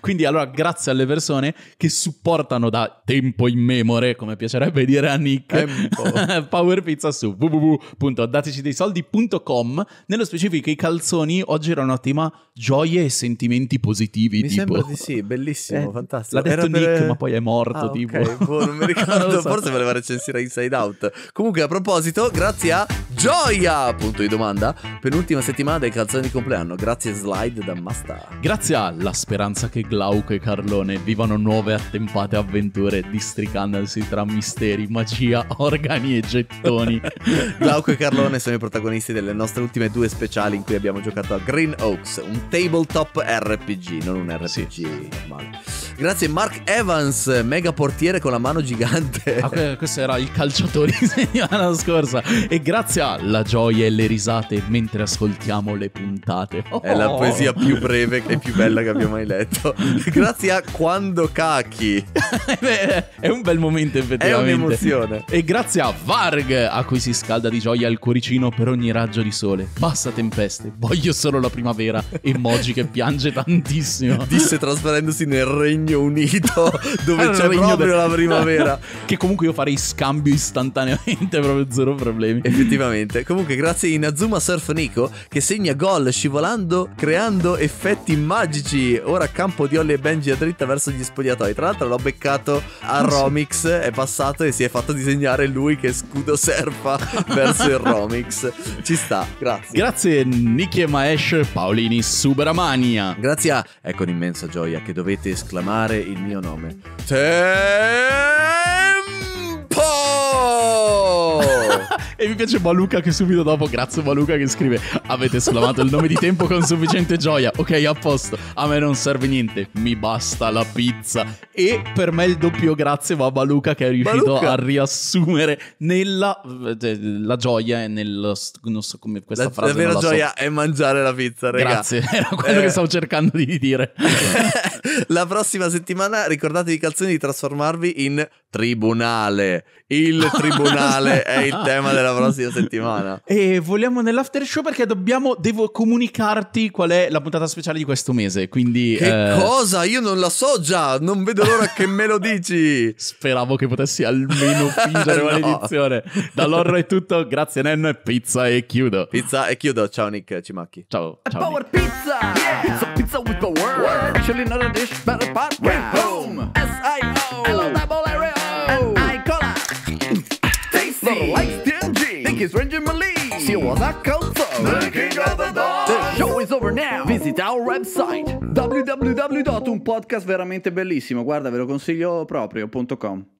Quindi, allora, grazie alle persone che supportano portano da tempo immemore, come piacerebbe dire a Nick, Power Pizza su www.datecideissoldi.com. Nello specifico i calzoni oggi erano a tema gioie e sentimenti positivi. Mi tipo. sembra di sì, bellissimo, eh, fantastico. L'ha detto Era Nick, per... ma poi è morto, ah, tipo. Okay, boh, non mi ricordo, non so. forse voleva recensire Inside Out. Comunque, a proposito, grazie a Gioia, punto di domanda, penultima settimana dei calzoni di compleanno, grazie slide da Masta. Grazie alla speranza che Glauco e Carlone vivano nuove attempate sfrenate avventure districandosi tra misteri, magia, organi e gettoni. Glauco e Carlone sono i protagonisti delle nostre ultime due speciali in cui abbiamo giocato a Green Oaks, un tabletop RPG, non un RPG sì. normale. Grazie Mark Evans, mega portiere con la mano gigante. Ah, questo era il calciatore di settimana scorsa. E grazie alla gioia e le risate mentre ascoltiamo le puntate. Oh. È la poesia più breve e più bella che abbiamo mai letto. grazie a Quando Cacchi. è un bel momento effettivamente. È un'emozione. E grazie a Varg, a cui si scalda di gioia il cuoricino per ogni raggio di sole. Basta tempeste, voglio solo la primavera. Emoji che piange tantissimo. Disse trasferendosi nel regno Regno Unito dove ah, c'è proprio del... la primavera. che comunque io farei scambio istantaneamente, proprio zero problemi. Effettivamente. Comunque grazie a Inazuma Surf Nico che segna gol scivolando, creando effetti magici. Ora campo di Ollie e Benji a dritta verso gli spogliatoi. Tra l'altro l'ho beccato a ah, Romix, è passato e si è fatto disegnare lui che scudo serpa verso il Romix. Ci sta, grazie. Grazie Nicky e Maesh Paolini Subramania. Grazie a, con ecco immensa gioia che dovete esclamare amare il mio nome. Te- E mi piace Baluca che subito dopo, grazie Baluca che scrive, avete esclamato il nome di tempo con sufficiente gioia. Ok, a posto, a me non serve niente, mi basta la pizza. E per me il doppio grazie va a Baluca che è riuscito Baluca. a riassumere nella eh, la gioia e nel non so come questa la, frase. La vera la gioia so. è mangiare la pizza, raga. Grazie, era quello eh. che stavo cercando di dire. la prossima settimana ricordatevi calzoni di trasformarvi in tribunale. Il tribunale è il tema della la prossima settimana. E vogliamo nell'after show perché dobbiamo, devo comunicarti qual è la puntata speciale di questo mese. Quindi, che eh... cosa? Io non la so già, non vedo l'ora che me lo dici. Speravo che potessi almeno fingere no. maledizione. Dall'orro è tutto, grazie Nenno e pizza e chiudo. Pizza e chiudo, ciao Nick Cimacchi. Ciao. ciao power Nick. pizza! Yeah. Pizza pizza with power! Chilling out of dish, better part. Yeah. Nick is Ranger Malie. See was I come from. The king of the dog. The show is over now. Visit our website www. veramente bellissimo. Guarda, ve lo consiglio proprio.com.